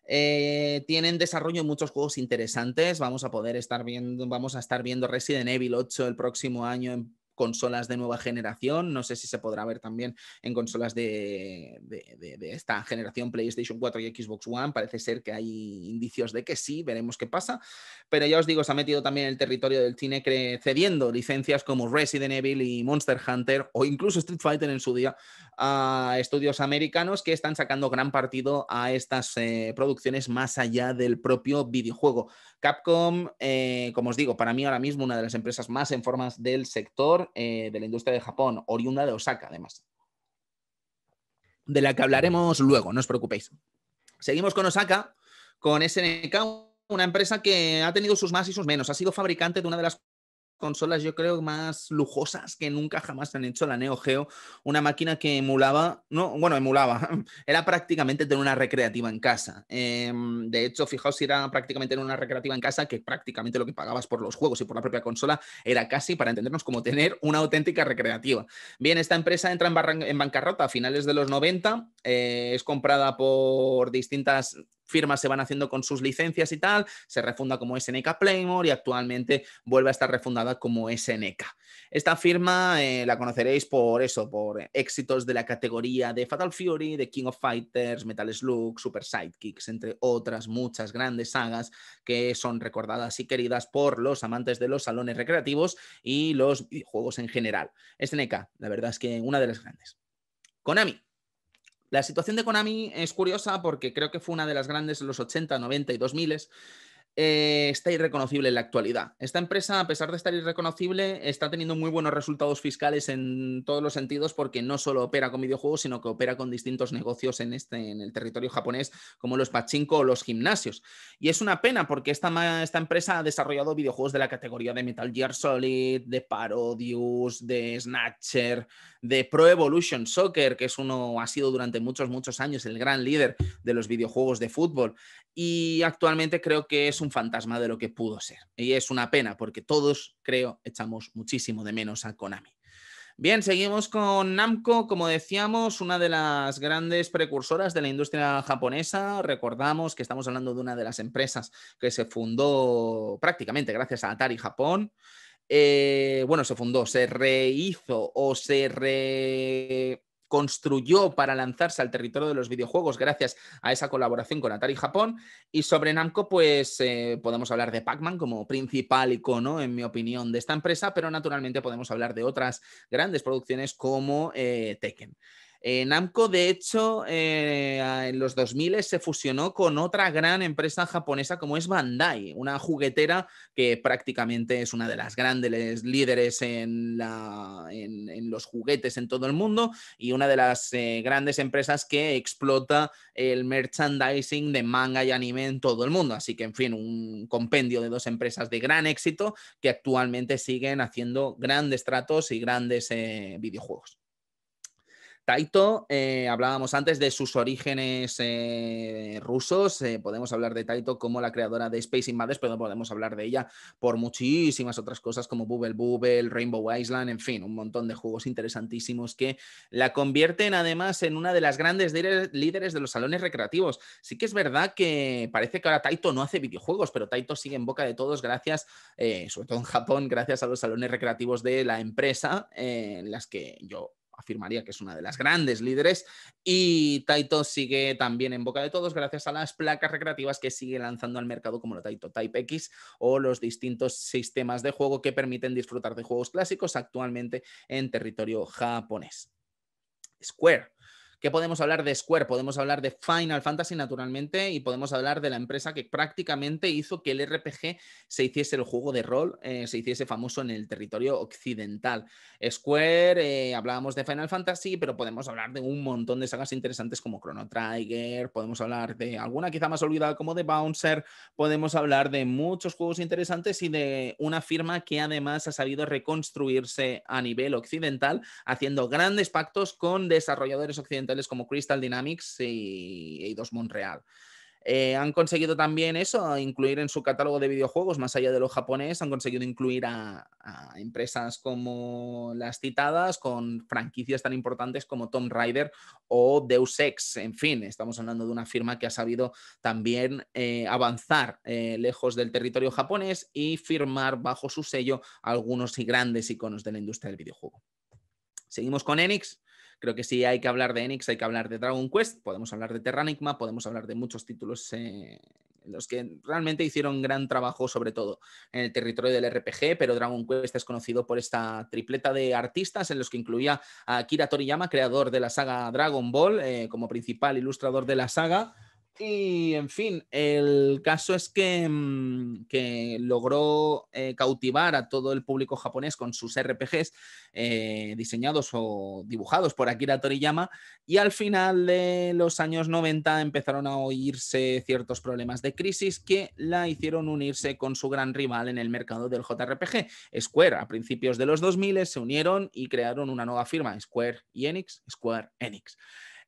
Eh, tienen desarrollo muchos juegos interesantes. Vamos a poder estar viendo, vamos a estar viendo Resident Evil 8 el próximo año en consolas de nueva generación, no sé si se podrá ver también en consolas de, esta generación PlayStation 4 y Xbox One, parece ser que hay indicios de que sí, veremos qué pasa, pero ya os digo, se ha metido también en el territorio del cine cediendo licencias como Resident Evil y Monster Hunter o incluso Street Fighter en su día a estudios americanos que están sacando gran partido a estas eh, producciones más allá del propio videojuego. Capcom, eh, como os digo, para mí ahora mismo una de las empresas más en formas del sector, eh, de la industria de Japón, oriunda de Osaka, además. De la que hablaremos luego, no os preocupéis. Seguimos con Osaka, con SNK, una empresa que ha tenido sus más y sus menos. Ha sido fabricante de una de las consolas yo creo más lujosas que nunca jamás han hecho la Neo Geo, una máquina que emulaba, no, bueno, emulaba, era prácticamente tener una recreativa en casa. Em, de hecho, fijaos era prácticamente tener una recreativa en casa que prácticamente lo que pagabas por los juegos y por la propia consola era casi, para entendernos, como tener una auténtica recreativa. Bien, esta empresa entra en, bancarrota a finales de los 90, eh, es comprada por distintas firmas se van haciendo con sus licencias y tal, se refunda como SNK Playmore y actualmente vuelve a estar refundada como SNK. Esta firma eh, la conoceréis por eso, por éxitos de la categoría de Fatal Fury, de King of Fighters, Metal Slug, Super Sidekicks, entre otras muchas grandes sagas que son recordadas y queridas por los amantes de los salones recreativos y los videojuegos en general. SNK, la verdad es que una de las grandes. Konami la situación de Konami es curiosa porque creo que fue una de las grandes en los 80, 90 y 2000 eh, está irreconocible en la actualidad. Esta empresa, a pesar de estar irreconocible, está teniendo muy buenos resultados fiscales en todos los sentidos porque no solo opera con videojuegos, sino que opera con distintos negocios en, este, en el territorio japonés, como los pachinko o los gimnasios. Y es una pena porque esta, esta empresa ha desarrollado videojuegos de la categoría de Metal Gear Solid, de Parodius, de Snatcher, de Pro Evolution Soccer, que es uno, ha sido durante muchos, muchos años el gran líder de los videojuegos de fútbol. Y actualmente creo que es un un fantasma de lo que pudo ser. Y es una pena porque todos, creo, echamos muchísimo de menos a Konami. Bien, seguimos con Namco, como decíamos, una de las grandes precursoras de la industria japonesa. Recordamos que estamos hablando de una de las empresas que se fundó prácticamente gracias a Atari Japón. Eh, bueno, se fundó, se rehizo o se re construyó para lanzarse al territorio de los videojuegos gracias a esa colaboración con Atari Japón. Y sobre Namco, pues eh, podemos hablar de Pac-Man como principal icono, en mi opinión, de esta empresa, pero naturalmente podemos hablar de otras grandes producciones como eh, Tekken. Eh, Namco, de hecho, eh, en los 2000 se fusionó con otra gran empresa japonesa como es Bandai, una juguetera que prácticamente es una de las grandes líderes en, los juguetes en todo el mundo y una de las eh, grandes empresas que explota el merchandising de manga y anime en todo el mundo. Así que, en fin, un compendio de dos empresas de gran éxito que actualmente siguen haciendo grandes tratos y grandes videojuegos. Taito, eh, hablábamos antes de sus orígenes eh, rusos, eh, podemos hablar de Taito como la creadora de Space Invaders, pero podemos hablar de ella por muchísimas otras cosas como Bubble Bubble, Rainbow Island, en fin, un montón de juegos interesantísimos que la convierten además en una de las grandes líderes de los salones recreativos. Sí que es verdad que parece que ahora Taito no hace videojuegos, pero Taito sigue en boca de todos gracias, sobre todo en Japón, gracias a los salones recreativos de la empresa en las que yo afirmaría que es una de las grandes líderes. Y Taito sigue también en boca de todos gracias a las placas recreativas que sigue lanzando al mercado como la Taito Type X o los distintos sistemas de juego que permiten disfrutar de juegos clásicos actualmente en territorio japonés. Square ¿Qué podemos hablar de Square? Podemos hablar de Final Fantasy, naturalmente, y podemos hablar de la empresa que prácticamente hizo que el RPG se hiciese el juego de rol, eh, se hiciese famoso en el territorio occidental. Square, eh, hablábamos de Final Fantasy, pero podemos hablar de un montón de sagas interesantes como Chrono Trigger, podemos hablar de alguna quizá más olvidada como The Bouncer, podemos hablar de muchos juegos interesantes y de una firma que además ha sabido reconstruirse a nivel occidental, haciendo grandes pactos con desarrolladores occidentales como Crystal Dynamics y Eidos Montreal. Eh, han conseguido también eso, incluir en su catálogo de videojuegos, más allá de lo japonés, han conseguido incluir a, empresas como las citadas, con franquicias tan importantes como Tom Raider o Deus Ex. En fin, estamos hablando de una firma que ha sabido también eh, avanzar eh, lejos del territorio japonés y firmar bajo su sello algunos y grandes iconos de la industria del videojuego. Seguimos con Enix. Creo que si hay que hablar de Enix, hay que hablar de Dragon Quest, podemos hablar de Terranigma, podemos hablar de muchos títulos eh, en los que realmente hicieron gran trabajo, sobre todo en el territorio del RPG, pero Dragon Quest es conocido por esta tripleta de artistas en los que incluía a Kira Toriyama, creador de la saga Dragon Ball, eh, como principal ilustrador de la saga. Y en fin, el caso es que, mm, logró eh, cautivar a todo el público japonés con sus RPGs eh, diseñados o dibujados por Akira Toriyama y al final de los años 90 empezaron a oírse ciertos problemas de crisis que la hicieron unirse con su gran rival en el mercado del JRPG, Square. A principios de los 2000 se unieron y crearon una nueva firma, Square y Enix, Square Enix.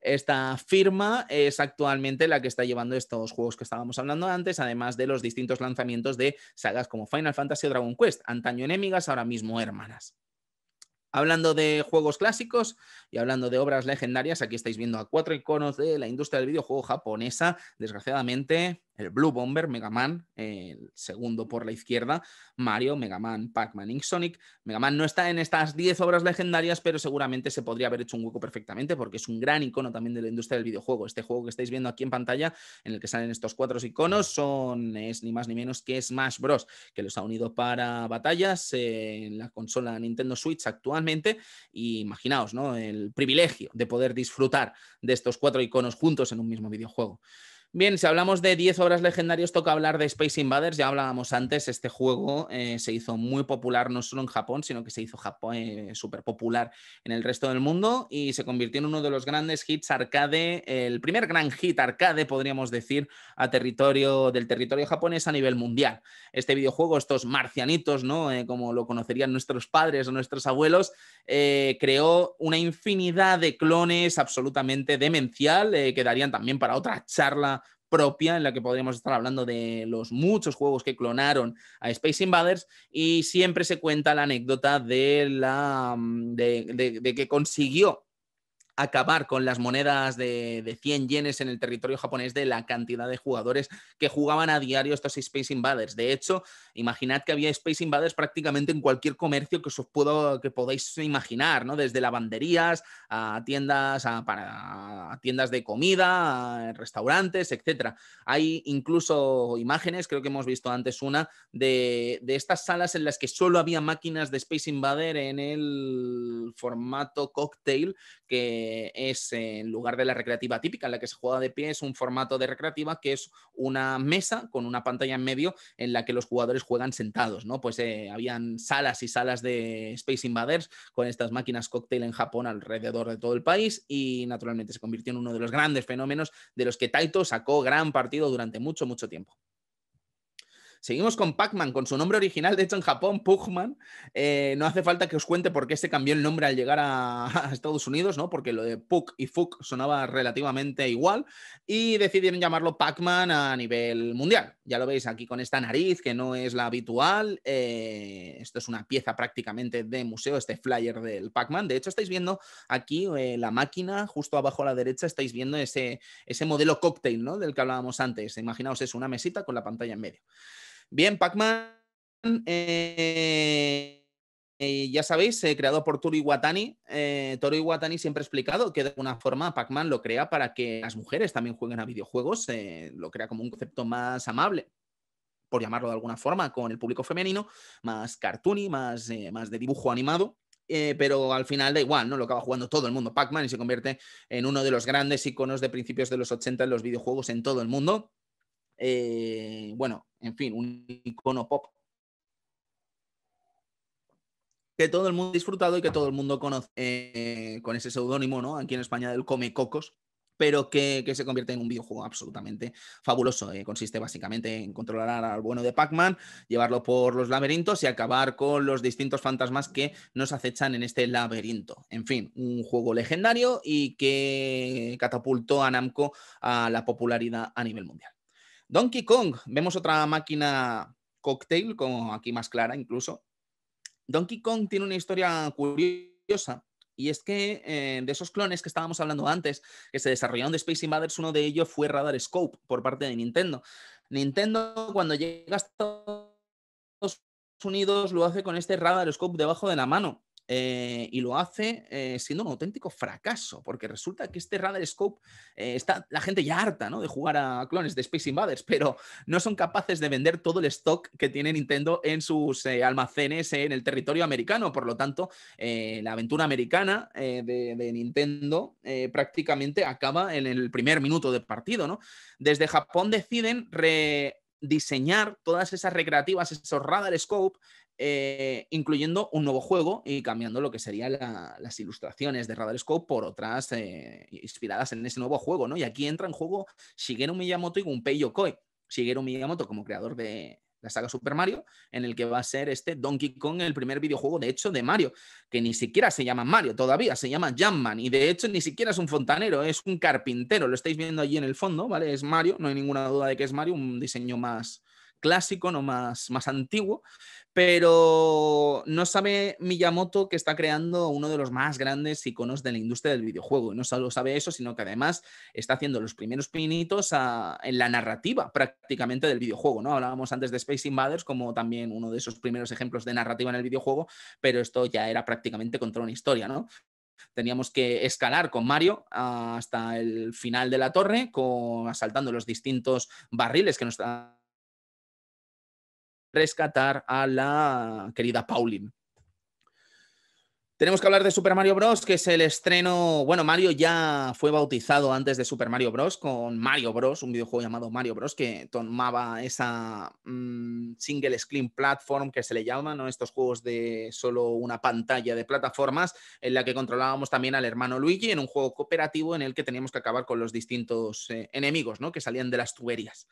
Esta firma es actualmente la que está llevando estos juegos que estábamos hablando antes, además de los distintos lanzamientos de sagas como Final Fantasy o Dragon Quest, antaño enemigas, ahora mismo hermanas. Hablando de juegos clásicos y hablando de obras legendarias, aquí estáis viendo a cuatro iconos de la industria del videojuego japonesa. Desgraciadamente, el Blue Bomber, Mega Man, el segundo por la izquierda, Mario, Mega Man, Pac-Man, y Sonic. Mega Man no está en estas 10 obras legendarias, pero seguramente se podría haber hecho un hueco perfectamente porque es un gran icono también de la industria del videojuego. Este juego que estáis viendo aquí en pantalla, en el que salen estos cuatro iconos, son, es ni más ni menos que Smash Bros., que los ha unido para batallas en la consola Nintendo Switch actualmente. Y imaginaos, ¿no? El privilegio de poder disfrutar de estos cuatro iconos juntos en un mismo videojuego. Bien, si hablamos de 10 obras legendarias, toca hablar de Space Invaders. Ya hablábamos antes, este juego eh, se hizo muy popular no solo en Japón, sino que se hizo eh, súper popular en el resto del mundo y se convirtió en uno de los grandes hits arcade, el primer gran hit arcade, podríamos decir, a territorio del territorio japonés a nivel mundial. Este videojuego, estos marcianitos, ¿no? Eh, como lo conocerían nuestros padres o nuestros abuelos, creó una infinidad de clones absolutamente demencial que darían también para otra charla propia en la que podríamos estar hablando de los muchos juegos que clonaron a Space Invaders y siempre se cuenta la anécdota de la mm, de, que consiguió acabar con las monedas de, 100 yenes en el territorio japonés de la cantidad de jugadores que jugaban a diario estos Space Invaders. De hecho, imaginad que había Space Invaders prácticamente en cualquier comercio que os puedo, que podáis imaginar, ¿no? Desde lavanderías a tiendas, a, tiendas de comida, restaurantes, etc. Hay incluso imágenes, creo que hemos visto antes una, de, de estas salas en las que solo había máquinas de Space Invader en el formato cocktail que eh, es, en lugar de la recreativa típica, en la que se juega de pie, es un formato de recreativa que es una mesa con una pantalla en medio en la que los jugadores juegan sentados, ¿no? Pues eh, habían salas y salas de Space Invaders con estas máquinas cóctel en Japón alrededor de todo el país y naturalmente se convirtió en uno de los grandes fenómenos de los que Taito sacó gran partido durante mucho, mucho tiempo. Seguimos con Pac-Man, con su nombre original, de hecho en Japón, Pugman. Eh, no hace falta que os cuente por qué se cambió el nombre al llegar a, Estados Unidos, ¿no? Porque lo de Pug y Fug sonaba relativamente igual y decidieron llamarlo Pac-Man a nivel mundial. Ya lo veis aquí con esta nariz, que no es la habitual. Eh, esto es una pieza prácticamente de museo, este flyer del Pac-Man. De hecho, estáis viendo aquí eh, la máquina, justo abajo a la derecha, estáis viendo ese, ese modelo cóctel, ¿no? Del que hablábamos antes. Imaginaos es una mesita con la pantalla en medio. Bien, Pac-Man, eh, eh, ya sabéis, eh, creado por Toru Iwatani. Toru Iwatani siempre ha explicado que de alguna forma Pac-Man lo crea para que las mujeres también jueguen a videojuegos, lo crea como un concepto más amable por llamarlo de alguna forma, con el público femenino, más cartoony, más, más de dibujo animado, pero al final da igual, ¿no? Lo acaba jugando todo el mundo Pac-Man y se convierte en uno de los grandes iconos de principios de los 80 en los videojuegos en todo el mundo. Eh, bueno, en fin, un icono pop que todo el mundo ha disfrutado y que todo el mundo conoce eh, con ese seudónimo, ¿no? Aquí en España del Come Cocos, pero que, se convierte en un videojuego absolutamente fabuloso. Eh. Consiste básicamente en controlar al bueno de Pac-Man, llevarlo por los laberintos y acabar con los distintos fantasmas que nos acechan en este laberinto. En fin, un juego legendario y que catapultó a Namco a la popularidad a nivel mundial. Donkey Kong, vemos otra máquina cocktail, como aquí más clara incluso. Donkey Kong tiene una historia curiosa. Y es que eh, de esos clones que estábamos hablando antes, que se desarrollaron de Space Invaders, uno de ellos fue Radar Scope por parte de Nintendo. Nintendo, cuando llega a Estados Unidos, lo hace con este Radar Scope debajo de la mano. Eh, y lo hace eh, siendo un auténtico fracaso, porque resulta que este radar scope eh, está la gente ya harta ¿no? de jugar a clones de Space Invaders, pero no son capaces de vender todo el stock que tiene Nintendo en sus almacenes en el territorio americano. Por lo tanto, la aventura americana de, Nintendo prácticamente acaba en el primer minuto de partido. Desde Japón deciden rediseñar todas esas recreativas, esos radar scope, eh, incluyendo un nuevo juego y cambiando lo que serían las ilustraciones de Radar Scope por otras eh, inspiradas en ese nuevo juego, ¿no? Y aquí entra en juego Shigeru Miyamoto y Gunpei Yokoi. Shigeru Miyamoto como creador de la saga Super Mario, en el que va a ser este Donkey Kong el primer videojuego, de hecho, de Mario, que ni siquiera se llama Mario todavía, se llama Jumpman, y de hecho ni siquiera es un fontanero, es un carpintero, lo estáis viendo allí en el fondo, ¿vale? Es Mario, no hay ninguna duda de que es Mario, un diseño más, clásico, no más, más antiguo, pero no sabe Miyamoto que está creando uno de los más grandes iconos de la industria del videojuego. no solo sabe eso, sino que además está haciendo los primeros pinitos en la narrativa prácticamente del videojuego. ¿no? Hablábamos antes de Space Invaders como también uno de esos primeros ejemplos de narrativa en el videojuego, pero esto ya era prácticamente contra una historia, ¿no? teníamos que escalar con Mario hasta el final de la torre, con, asaltando los distintos barriles que nos rescatar a la querida Pauline. Tenemos que hablar de Super Mario Bros., que es el estreno. Bueno, Mario ya fue bautizado antes de Super Mario Bros. con Mario Bros., un videojuego llamado Mario Bros. que tomaba esa mm, single screen platform que se le llama, ¿no? Estos juegos de solo una pantalla de plataformas, en la que controlábamos también al hermano Luigi en un juego cooperativo en el que teníamos que acabar con los distintos eh, enemigos, ¿no? Que salían de las tuberías.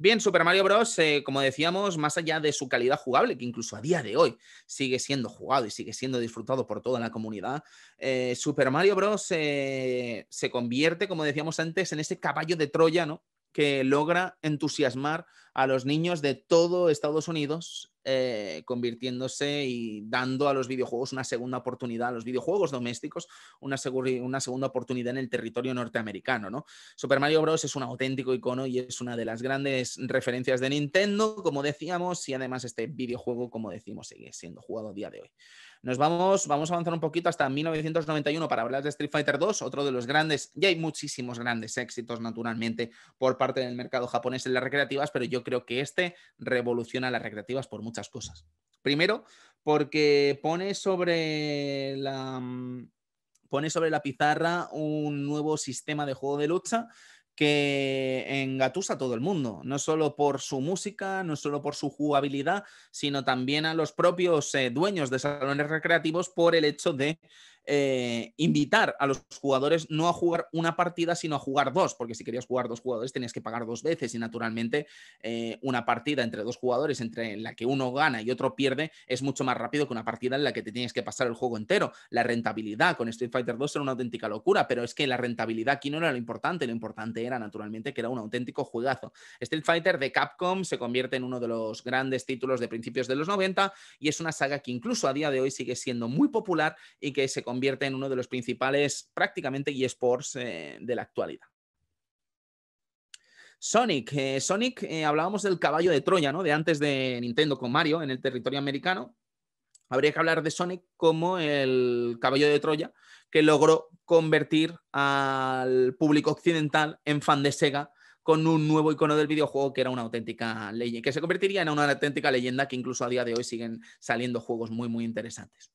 Bien, Super Mario Bros., eh, como decíamos, más allá de su calidad jugable, que incluso a día de hoy sigue siendo jugado y sigue siendo disfrutado por toda la comunidad, eh, Super Mario Bros. Eh, se convierte, como decíamos antes, en ese caballo de Troya, ¿no? que logra entusiasmar a los niños de todo Estados Unidos, eh, convirtiéndose y dando a los videojuegos una segunda oportunidad, a los videojuegos domésticos, una, segunda oportunidad en el territorio norteamericano. Super Mario Bros. es un auténtico icono y es una de las grandes referencias de Nintendo, como decíamos, y además este videojuego, como decimos, sigue siendo jugado a día de hoy. Nos vamos, vamos a avanzar un poquito hasta 1991 para hablar de Street Fighter 2, otro de los grandes, y hay muchísimos grandes éxitos naturalmente por parte del mercado japonés en las recreativas, pero yo creo que este revoluciona las recreativas por muchas cosas. Primero, porque pone sobre la mm, pone sobre la pizarra un nuevo sistema de juego de lucha que engatusa a todo el mundo, no solo por su música, no solo por su jugabilidad, sino también a los propios eh, dueños de salones recreativos por el hecho de eh, invitar a los jugadores no a jugar una partida, sino a jugar dos, porque si querías jugar dos jugadores tenías que pagar dos veces y naturalmente eh, una partida entre dos jugadores, entre la que uno gana y otro pierde, es mucho más rápido que una partida en la que te tienes que pasar el juego entero. La rentabilidad con Street Fighter 2 era una auténtica locura, pero es que la rentabilidad aquí no era lo importante, lo importante era naturalmente que era un auténtico juegazo. Street Fighter de Capcom se convierte en uno de los grandes títulos de principios de los 90 y es una saga que incluso a día de hoy sigue siendo muy popular y que se convierte convierte en uno de los principales prácticamente eSports eh, de la actualidad. Sonic, eh, Sonic, eh, hablábamos del caballo de Troya, ¿no? De antes de Nintendo con Mario en el territorio americano. Habría que hablar de Sonic como el caballo de Troya que logró convertir al público occidental en fan de Sega con un nuevo icono del videojuego que era una auténtica leyenda, que se convertiría en una auténtica leyenda que incluso a día de hoy siguen saliendo juegos muy, muy interesantes.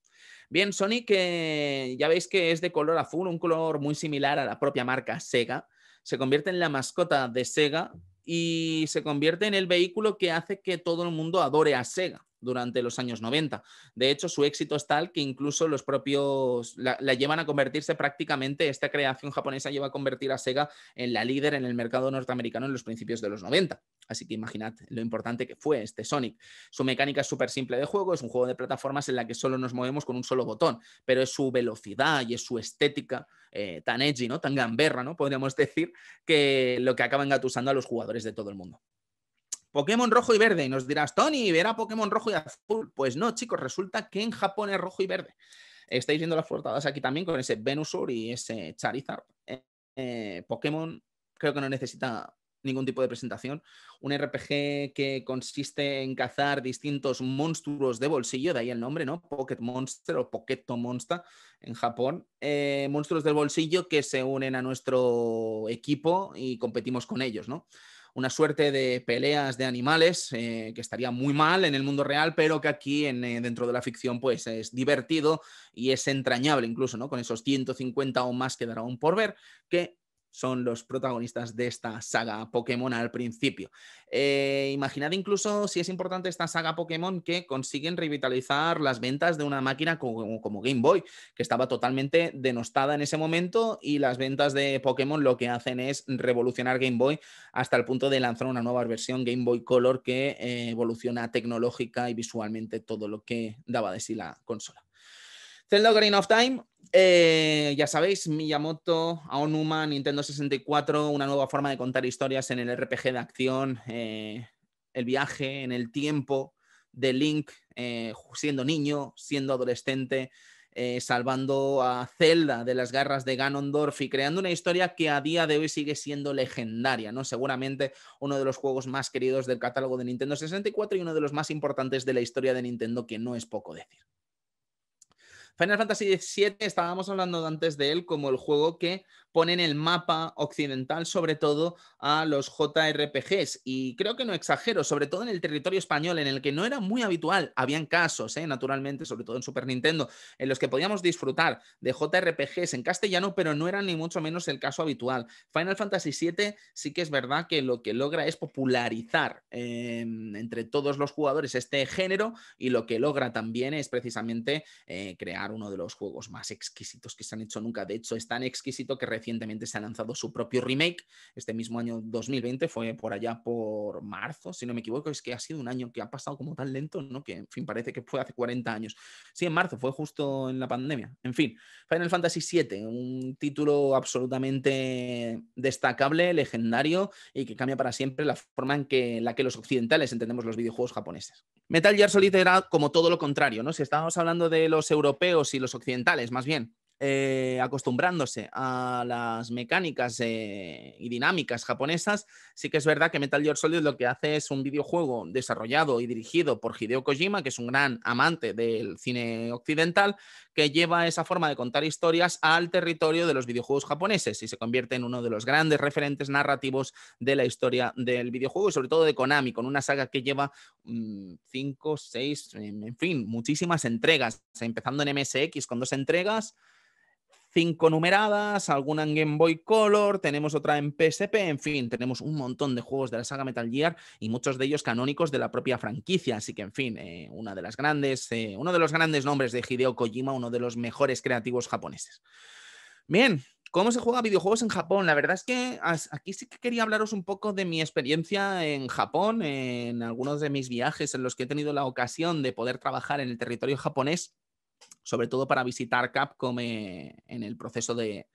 Bien, Sony que ya veis que es de color azul, un color muy similar a la propia marca Sega, se convierte en la mascota de Sega y se convierte en el vehículo que hace que todo el mundo adore a Sega durante los años 90. De hecho, su éxito es tal que incluso los propios la, llevan a convertirse prácticamente, esta creación japonesa lleva a convertir a Sega en la líder en el mercado norteamericano en los principios de los 90. Así que imaginad lo importante que fue este Sonic. Su mecánica es súper simple de juego, es un juego de plataformas en la que solo nos movemos con un solo botón, pero es su velocidad y es su estética eh, tan edgy, ¿no? tan gamberra, ¿no? podríamos decir, que lo que acaba engatusando a los jugadores de todo el mundo. Pokémon rojo y verde. Y nos dirás, Tony, verá Pokémon rojo y azul. Pues no, chicos, resulta que en Japón es rojo y verde. Estáis viendo las portadas aquí también con ese Venusaur y ese Charizard. Eh, eh, Pokémon creo que no necesita ningún tipo de presentación. Un RPG que consiste en cazar distintos monstruos de bolsillo, de ahí el nombre, ¿no? Pocket Monster o Poketo Monster en Japón. Eh, monstruos del bolsillo que se unen a nuestro equipo y competimos con ellos, ¿no? una suerte de peleas de animales eh, que estaría muy mal en el mundo real, pero que aquí en, eh, dentro de la ficción pues es divertido y es entrañable incluso, ¿no? Con esos 150 o más que dará por ver, que son los protagonistas de esta saga Pokémon al principio. Eh, imaginad incluso si es importante esta saga Pokémon que consiguen revitalizar las ventas de una máquina como, Game Boy, que estaba totalmente denostada en ese momento y las ventas de Pokémon lo que hacen es revolucionar Game Boy hasta el punto de lanzar una nueva versión Game Boy Color que eh, evoluciona tecnológica y visualmente todo lo que daba de sí la consola. Zelda green of Time eh, ya sabéis, Miyamoto, Aonuma, Nintendo 64, una nueva forma de contar historias en el RPG de acción, eh, el viaje en el tiempo de Link, eh, siendo niño, siendo adolescente, salvando a Zelda de las garras de Ganondorf y creando una historia que a día de hoy sigue siendo legendaria, ¿no? Seguramente uno de los juegos más queridos del catálogo de Nintendo 64 y uno de los más importantes de la historia de Nintendo, que no es poco decir. Final Fantasy VII, estábamos hablando antes de él como el juego que ponen el mapa occidental sobre todo a los JRPGs. Y creo que no exagero, sobre todo en el territorio español, en el que no era muy habitual. Habían casos, ¿eh? naturalmente, sobre todo en Super Nintendo, en los que podíamos disfrutar de JRPGs en castellano, pero no era ni mucho menos el caso habitual. Final Fantasy VII sí que es verdad que lo que logra es popularizar em, entre todos los jugadores este género y lo que logra también es precisamente eh, crear uno de los juegos más exquisitos que se han hecho nunca. De hecho, es tan exquisito que recientemente se ha lanzado su propio remake. Este mismo año 2020 fue por allá por marzo, si no me equivoco, es que ha sido un año que ha pasado como tan lento, ¿no? Que en fin, parece que fue hace 40 años. Sí, en marzo, fue justo en la pandemia. En fin, Final Fantasy VII, un título absolutamente destacable, legendario y que cambia para siempre la forma en que, la que los occidentales entendemos los videojuegos japoneses. Metal Gear Solid era como todo lo contrario, ¿no? Si estábamos hablando de los europeos y los occidentales, más bien, eh, acostumbrándose a las mecánicas eh, y dinámicas japonesas, sí que es verdad que Metal Gear Solid lo que hace es un videojuego desarrollado y dirigido por Hideo Kojima, que es un gran amante del cine occidental, que lleva esa forma de contar historias al territorio de los videojuegos japoneses y se convierte en uno de los grandes referentes narrativos de la historia del videojuego y sobre todo de Konami, con una saga que lleva 5, mm, seis, 6, en fin, muchísimas entregas, empezando en MSX con dos entregas cinco numeradas, alguna en Game Boy Color, tenemos otra en PSP, en fin, tenemos un montón de juegos de la saga Metal Gear y muchos de ellos canónicos de la propia franquicia. Así que, en fin, eh, una de las grandes, eh, uno de los grandes nombres de Hideo Kojima, uno de los mejores creativos japoneses. Bien, ¿Cómo se juega videojuegos en Japón? La verdad es que aquí sí que quería hablaros un poco de mi experiencia en Japón, en algunos de mis viajes en los que he tenido la ocasión de poder trabajar en el territorio japonés sobre todo para visitar Capcom eh, en el proceso de,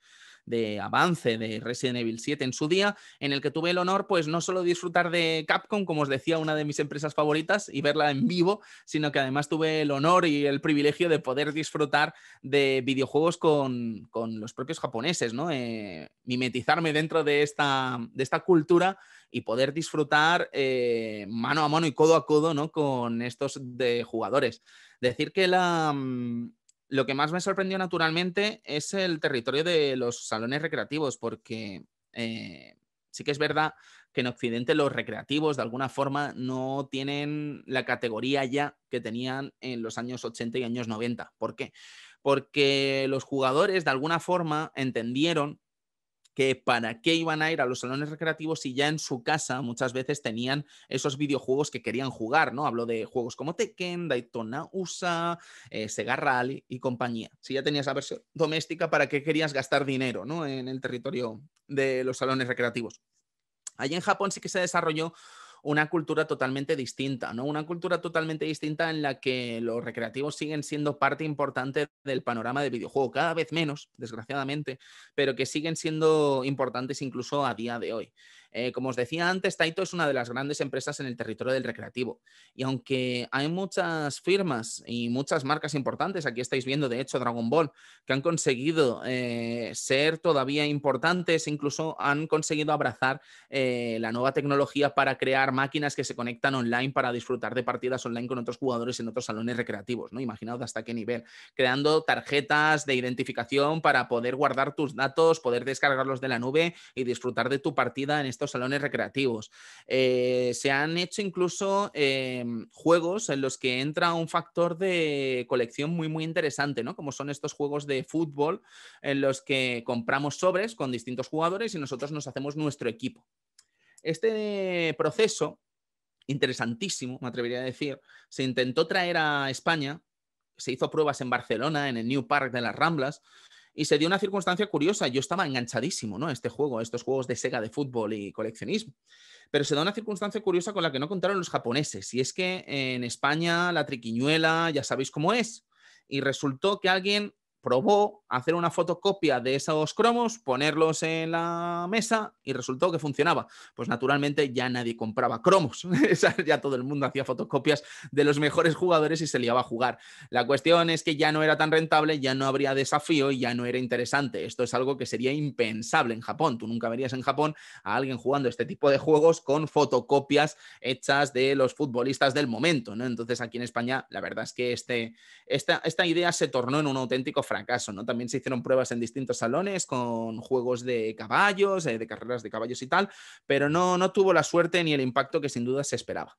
avance de Resident Evil 7 en su día, en el que tuve el honor, pues no solo disfrutar de Capcom, como os decía, una de mis empresas favoritas, y verla en vivo, sino que además tuve el honor y el privilegio de poder disfrutar de videojuegos con, los propios japoneses, ¿no? Eh, mimetizarme dentro de esta cultura y poder disfrutar eh, mano a mano y codo a codo ¿no? con estos de jugadores. Decir que la, mm, lo que más me sorprendió naturalmente es el territorio de los salones recreativos, porque eh, sí que es verdad que en Occidente los recreativos de alguna forma no tienen la categoría ya que tenían en los años 80 y años 90. ¿Por qué? Porque los jugadores de alguna forma entendieron para qué iban a ir a los salones recreativos si ya en su casa muchas veces tenían esos videojuegos que querían jugar, ¿no? Hablo de juegos como Tekken, Daytona USA, eh, Sega Rally y compañía. Si ya tenías la versión doméstica, ¿para qué querías gastar dinero, ¿no? En el territorio de los salones recreativos. Allí en Japón sí que se desarrolló una cultura totalmente distinta, ¿no? Una cultura totalmente distinta en la que los recreativos siguen siendo parte importante del panorama de videojuego, cada vez menos, desgraciadamente, pero que siguen siendo importantes incluso a día de hoy. Eh, como os decía antes, Taito es una de las grandes empresas en el territorio del recreativo. Y aunque hay muchas firmas y muchas marcas importantes, aquí estáis viendo de hecho Dragon Ball, que han conseguido eh, ser todavía importantes, incluso han conseguido abrazar eh, la nueva tecnología para crear máquinas que se conectan online para disfrutar de partidas online con otros jugadores en otros salones recreativos, ¿no? Imaginaos hasta qué nivel. Creando tarjetas de identificación para poder guardar tus datos, poder descargarlos de la nube y disfrutar de tu partida en este estos salones recreativos. Eh, se han hecho incluso eh, juegos en los que entra un factor de colección muy, muy interesante, ¿no? Como son estos juegos de fútbol en los que compramos sobres con distintos jugadores y nosotros nos hacemos nuestro equipo. Este proceso interesantísimo, me atrevería a decir, se intentó traer a España se hizo pruebas en Barcelona, en el New Park de las Ramblas, y se dio una circunstancia curiosa. Yo estaba enganchadísimo, ¿no? A este juego, a estos juegos de Sega de fútbol y coleccionismo. Pero se da una circunstancia curiosa con la que no contaron los japoneses. Y es que en España la triquiñuela, ya sabéis cómo es. Y resultó que alguien probó hacer una fotocopia de esos cromos, ponerlos en la mesa y resultó que funcionaba. Pues naturalmente ya nadie compraba cromos, ya todo el mundo hacía fotocopias de los mejores jugadores y se liaba a jugar. La cuestión es que ya no era tan rentable, ya no habría desafío y ya no era interesante. Esto es algo que sería impensable en Japón. Tú nunca verías en Japón a alguien jugando este tipo de juegos con fotocopias hechas de los futbolistas del momento, ¿no? Entonces aquí en España la verdad es que este, esta, esta idea se tornó en un auténtico fracaso, ¿no? También se hicieron pruebas en distintos salones con juegos de caballos, eh, de carreras de caballos y tal, pero no, no tuvo la suerte ni el impacto que sin duda se esperaba.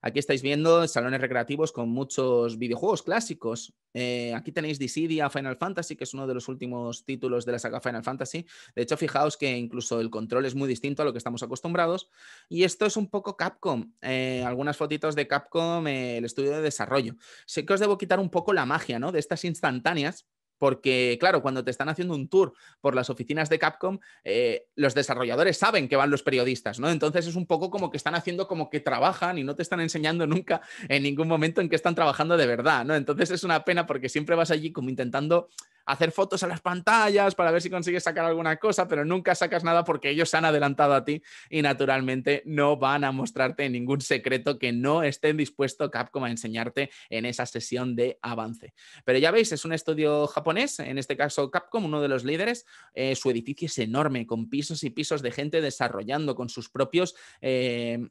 Aquí estáis viendo salones recreativos con muchos videojuegos clásicos. Eh, aquí tenéis Dissidia Final Fantasy, que es uno de los últimos títulos de la saga Final Fantasy. De hecho, fijaos que incluso el control es muy distinto a lo que estamos acostumbrados. Y esto es un poco Capcom. Eh, algunas fotitos de Capcom, eh, el estudio de desarrollo. Sé que os debo quitar un poco la magia ¿no? de estas instantáneas porque, claro, cuando te están haciendo un tour por las oficinas de Capcom, eh, los desarrolladores saben que van los periodistas, ¿no? Entonces es un poco como que están haciendo como que trabajan y no te están enseñando nunca en ningún momento en que están trabajando de verdad, ¿no? Entonces es una pena porque siempre vas allí como intentando hacer fotos a las pantallas para ver si consigues sacar alguna cosa, pero nunca sacas nada porque ellos se han adelantado a ti y naturalmente no van a mostrarte ningún secreto que no estén dispuesto Capcom a enseñarte en esa sesión de avance. Pero ya veis, es un estudio japonés, en este caso Capcom, uno de los líderes. Eh, su edificio es enorme, con pisos y pisos de gente desarrollando con sus propios... Eh,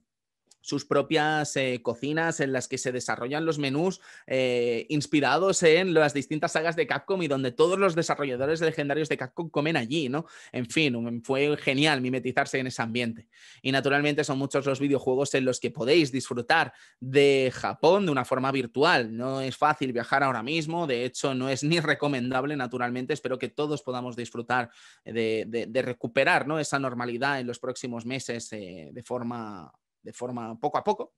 sus propias eh, cocinas en las que se desarrollan los menús eh, inspirados en las distintas sagas de Capcom y donde todos los desarrolladores legendarios de Capcom comen allí, ¿no? En fin, um, fue genial mimetizarse en ese ambiente. Y naturalmente son muchos los videojuegos en los que podéis disfrutar de Japón de una forma virtual. No es fácil viajar ahora mismo, de hecho no es ni recomendable, naturalmente. Espero que todos podamos disfrutar de, recuperar ¿no? esa normalidad en los próximos meses eh, de forma de forma poco a poco.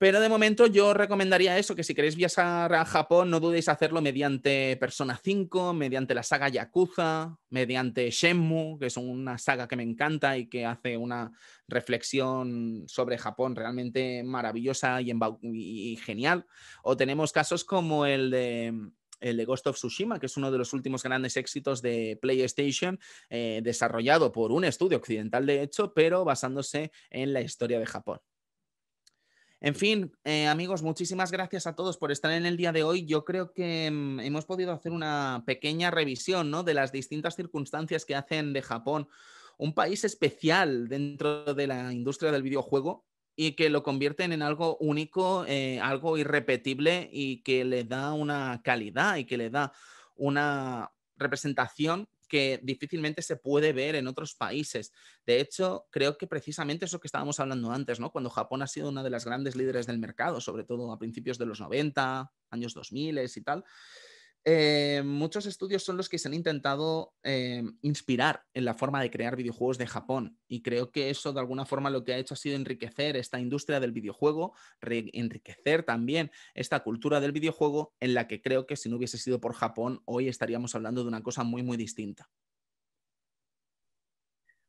Pero de momento yo recomendaría eso, que si queréis viajar a Japón no dudéis hacerlo mediante Persona 5, mediante la saga Yakuza, mediante Shenmue, que es una saga que me encanta y que hace una reflexión sobre Japón realmente maravillosa y, y genial. O tenemos casos como el de el de Ghost of Tsushima, que es uno de los últimos grandes éxitos de PlayStation, eh, desarrollado por un estudio occidental de hecho, pero basándose en la historia de Japón. En fin, eh, amigos, muchísimas gracias a todos por estar en el día de hoy. Yo creo que mm, hemos podido hacer una pequeña revisión ¿no? de las distintas circunstancias que hacen de Japón un país especial dentro de la industria del videojuego y que lo convierten en algo único, eh, algo irrepetible y que le da una calidad y que le da una representación que difícilmente se puede ver en otros países. De hecho, creo que precisamente eso que estábamos hablando antes, ¿no? Cuando Japón ha sido una de las grandes líderes del mercado, sobre todo a principios de los 90, años 2000 y tal, eh, muchos estudios son los que se han intentado eh, inspirar en la forma de crear videojuegos de Japón y creo que eso de alguna forma lo que ha hecho ha sido enriquecer esta industria del videojuego, enriquecer también esta cultura del videojuego en la que creo que si no hubiese sido por Japón hoy estaríamos hablando de una cosa muy muy distinta.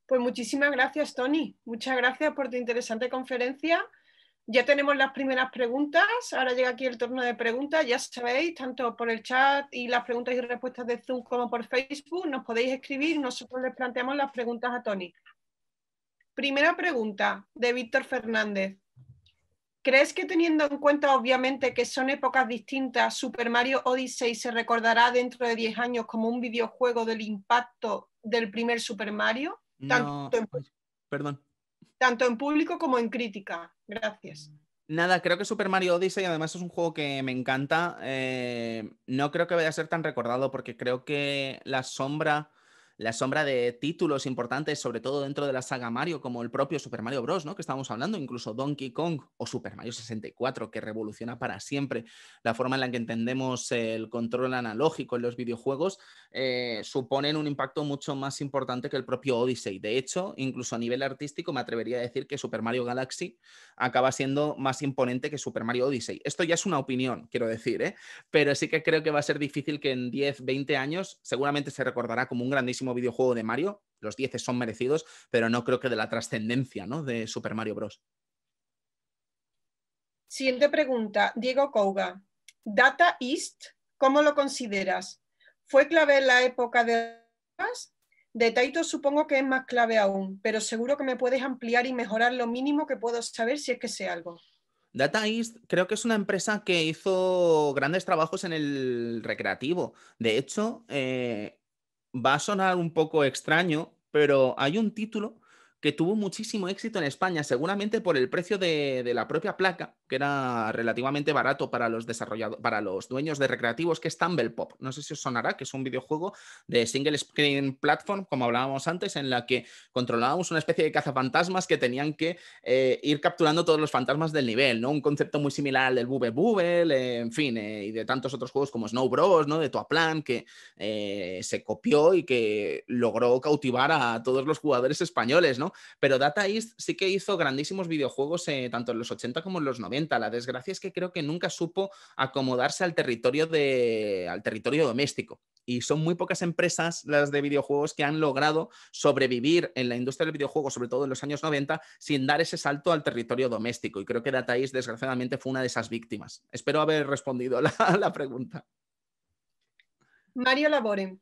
Pues muchísimas gracias Tony, muchas gracias por tu interesante conferencia ya tenemos las primeras preguntas. Ahora llega aquí el turno de preguntas. Ya sabéis, tanto por el chat y las preguntas y respuestas de Zoom como por Facebook, nos podéis escribir. Nosotros les planteamos las preguntas a Tony. Primera pregunta de Víctor Fernández. ¿Crees que teniendo en cuenta obviamente que son épocas distintas, Super Mario Odyssey se recordará dentro de 10 años como un videojuego del impacto del primer Super Mario? tanto perdón. Tanto en público como en crítica. Gracias. Nada, creo que Super Mario Odyssey además es un juego que me encanta. Eh, no creo que vaya a ser tan recordado porque creo que la sombra la sombra de títulos importantes, sobre todo dentro de la saga Mario, como el propio Super Mario Bros., ¿no? que estamos hablando, incluso Donkey Kong o Super Mario 64, que revoluciona para siempre la forma en la que entendemos el control analógico en los videojuegos, eh, suponen un impacto mucho más importante que el propio Odyssey. De hecho, incluso a nivel artístico, me atrevería a decir que Super Mario Galaxy acaba siendo más imponente que Super Mario Odyssey. Esto ya es una opinión, quiero decir, ¿eh? pero sí que creo que va a ser difícil que en 10, 20 años seguramente se recordará como un grandísimo videojuego de Mario. Los 10 son merecidos, pero no creo que de la trascendencia ¿no? de Super Mario Bros. Siguiente pregunta, Diego Couga. Data East, ¿cómo lo consideras? ¿Fue clave en la época de... De Taito supongo que es más clave aún, pero seguro que me puedes ampliar y mejorar lo mínimo que puedo saber si es que sé algo. Data East creo que es una empresa que hizo grandes trabajos en el recreativo. De hecho, eh, va a sonar un poco extraño, pero hay un título que tuvo muchísimo éxito en España, seguramente por el precio de, la propia placa, que era relativamente barato para los para los dueños de recreativos, que es Tumble Pop. No sé si os sonará, que es un videojuego de single screen platform, como hablábamos antes, en la que controlábamos una especie de cazafantasmas que tenían que eh, ir capturando todos los fantasmas del nivel, ¿no? Un concepto muy similar al del Bube Bubble, eh, en fin, eh, y de tantos otros juegos como Snow Bros, ¿no? De Plan, que se copió y que logró cautivar a todos los jugadores españoles, ¿no? Pero Data East sí que hizo grandísimos videojuegos eh, tanto en los 80 como en los 90. La desgracia es que creo que nunca supo acomodarse al territorio, al territorio doméstico y son muy pocas empresas las de videojuegos que han logrado sobrevivir en la industria del videojuego, sobre todo en los años 90, sin dar ese salto al territorio doméstico. Y creo que Data East desgraciadamente, fue una de esas víctimas. Espero haber respondido la, la pregunta. Mario Labore.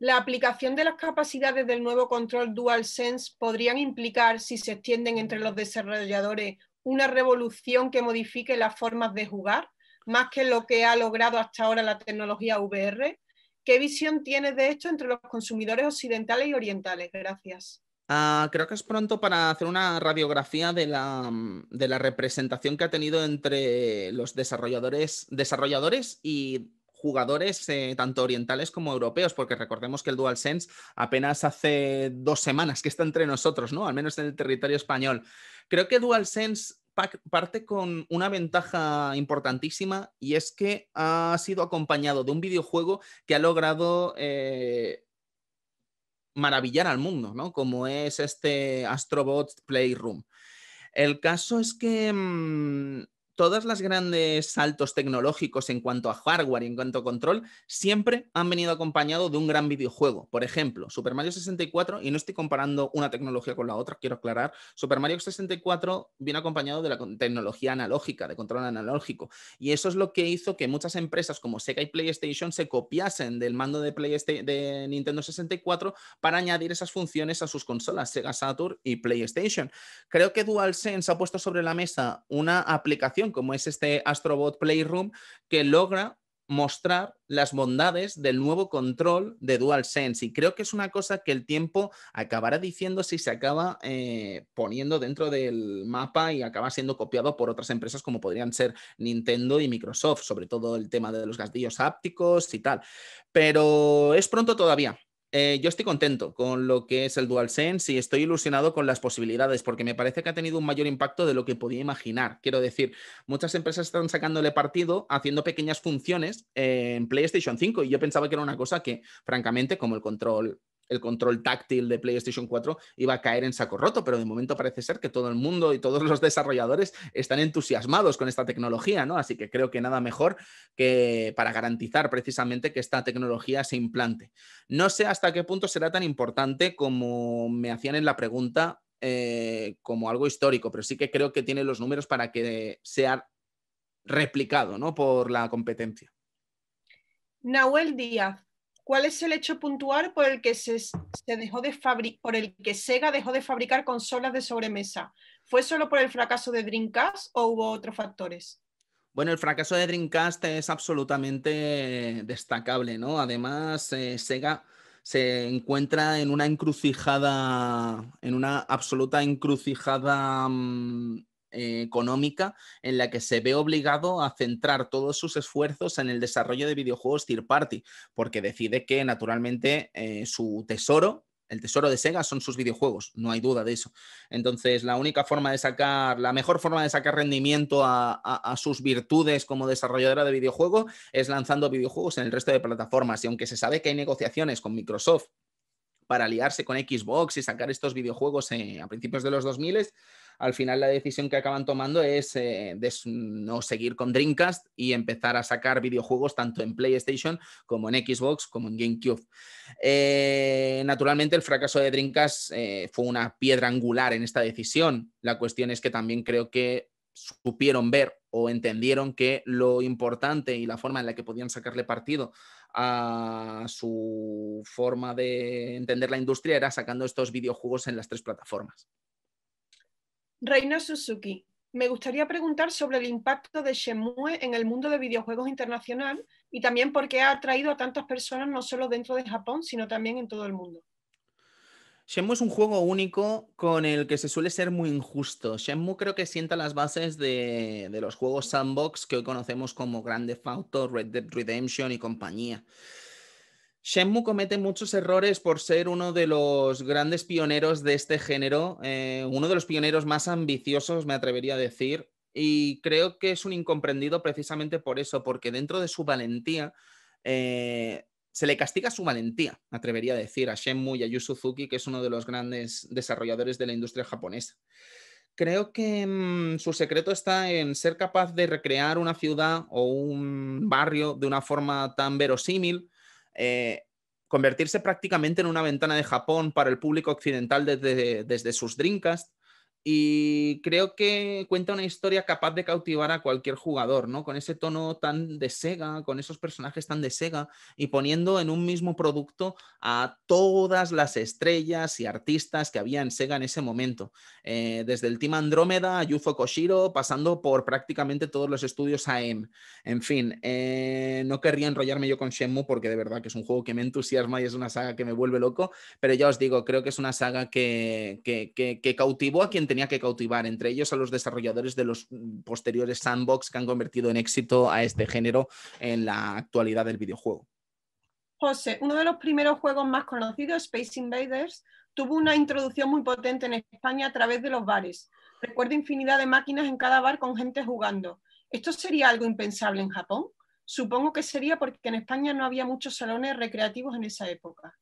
La aplicación de las capacidades del nuevo control DualSense podrían implicar, si se extienden entre los desarrolladores, una revolución que modifique las formas de jugar, más que lo que ha logrado hasta ahora la tecnología VR. ¿Qué visión tienes de esto entre los consumidores occidentales y orientales? Gracias. Ah, creo que es pronto para hacer una radiografía de la, de la representación que ha tenido entre los desarrolladores, desarrolladores y jugadores eh, tanto orientales como europeos, porque recordemos que el DualSense apenas hace dos semanas que está entre nosotros, ¿no? Al menos en el territorio español. Creo que DualSense parte con una ventaja importantísima y es que ha sido acompañado de un videojuego que ha logrado eh, maravillar al mundo, ¿no? Como es este Astrobot Playroom. El caso es que mm, todas las grandes saltos tecnológicos en cuanto a hardware y en cuanto a control siempre han venido acompañados de un gran videojuego. Por ejemplo, Super Mario 64, y no estoy comparando una tecnología con la otra, quiero aclarar, Super Mario 64 viene acompañado de la tecnología analógica, de control analógico. Y eso es lo que hizo que muchas empresas como Sega y PlayStation se copiasen del mando de, PlayStation, de Nintendo 64 para añadir esas funciones a sus consolas, Sega Saturn y PlayStation. Creo que DualSense ha puesto sobre la mesa una aplicación como es este Astrobot Playroom que logra mostrar las bondades del nuevo control de DualSense. Y creo que es una cosa que el tiempo acabará diciendo si se acaba eh, poniendo dentro del mapa y acaba siendo copiado por otras empresas como podrían ser Nintendo y Microsoft, sobre todo el tema de los gatillos hápticos y tal. Pero es pronto todavía. Eh, yo estoy contento con lo que es el DualSense y estoy ilusionado con las posibilidades porque me parece que ha tenido un mayor impacto de lo que podía imaginar. Quiero decir, muchas empresas están sacándole partido haciendo pequeñas funciones eh, en PlayStation 5 y yo pensaba que era una cosa que, francamente, como el control el control táctil de PlayStation 4 iba a caer en saco roto, pero de momento parece ser que todo el mundo y todos los desarrolladores están entusiasmados con esta tecnología, ¿no? Así que creo que nada mejor que para garantizar precisamente que esta tecnología se implante. No sé hasta qué punto será tan importante como me hacían en la pregunta eh, como algo histórico, pero sí que creo que tiene los números para que sea replicado ¿no? por la competencia. Nahuel Díaz ¿Cuál es el hecho puntual por el que, se, se dejó de por el que Sega dejó de fabricar consolas de sobremesa? ¿Fue solo por el fracaso de Dreamcast o hubo otros factores? Bueno, el fracaso de Dreamcast es absolutamente destacable, ¿no? Además, eh, Sega se encuentra en una encrucijada, en una absoluta encrucijada mm, eh, económica en la que se ve obligado a centrar todos sus esfuerzos en el desarrollo de videojuegos third Party, porque decide que naturalmente eh, su tesoro, el tesoro de Sega son sus videojuegos, no hay duda de eso. Entonces, la única forma de sacar, la mejor forma de sacar rendimiento a, sus virtudes como desarrolladora de videojuegos es lanzando videojuegos en el resto de plataformas. Y aunque se sabe que hay negociaciones con Microsoft para aliarse con Xbox y sacar estos videojuegos eh, a principios de los 2000, al final la decisión que acaban tomando es eh, no seguir con Dreamcast y empezar a sacar videojuegos tanto en PlayStation como en Xbox como en GameCube. Eh, naturalmente el fracaso de Dreamcast eh, fue una piedra angular en esta decisión. La cuestión es que también creo que supieron ver o entendieron que lo importante y la forma en la que podían sacarle partido a su forma de entender la industria era sacando estos videojuegos en las tres plataformas. Reina Suzuki, me gustaría preguntar sobre el impacto de Shenmue en el mundo de videojuegos internacional y también por qué ha atraído a tantas personas no solo dentro de Japón, sino también en todo el mundo. Shenmue es un juego único con el que se suele ser muy injusto. Shenmue creo que sienta las bases de, los juegos sandbox que hoy conocemos como Grande Theft Red Dead Redemption y compañía. Shenmue comete muchos errores por ser uno de los grandes pioneros de este género, eh, uno de los pioneros más ambiciosos, me atrevería a decir, y creo que es un incomprendido precisamente por eso, porque dentro de su valentía eh, se le castiga su valentía, me atrevería a decir, a Shenmue y a Yu Suzuki, que es uno de los grandes desarrolladores de la industria japonesa. Creo que mm, su secreto está en ser capaz de recrear una ciudad o un barrio de una forma tan verosímil eh, convertirse prácticamente en una ventana de Japón para el público occidental desde, sus drinkas, y creo que cuenta una historia capaz de cautivar a cualquier jugador, ¿no? Con ese tono tan de Sega, con esos personajes tan de Sega y poniendo en un mismo producto a todas las estrellas y artistas que había en Sega en ese momento. Eh, desde el Team Andrómeda a Yufo Koshiro, pasando por prácticamente todos los estudios AM. En fin, eh, no querría enrollarme yo con Shenmue porque de verdad que es un juego que me entusiasma y es una saga que me vuelve loco, pero ya os digo, creo que es una saga que, que cautivó a quien tenía que cautivar, entre ellos a los desarrolladores de los mm, posteriores sandbox que han convertido en éxito a este género en la actualidad del videojuego. José, uno de los primeros juegos más conocidos, Space Invaders, tuvo una introducción muy potente en España a través de los bares. Recuerdo infinidad de máquinas en cada bar con gente jugando. ¿Esto sería algo impensable en Japón? Supongo que sería porque en España no había muchos salones recreativos en esa época.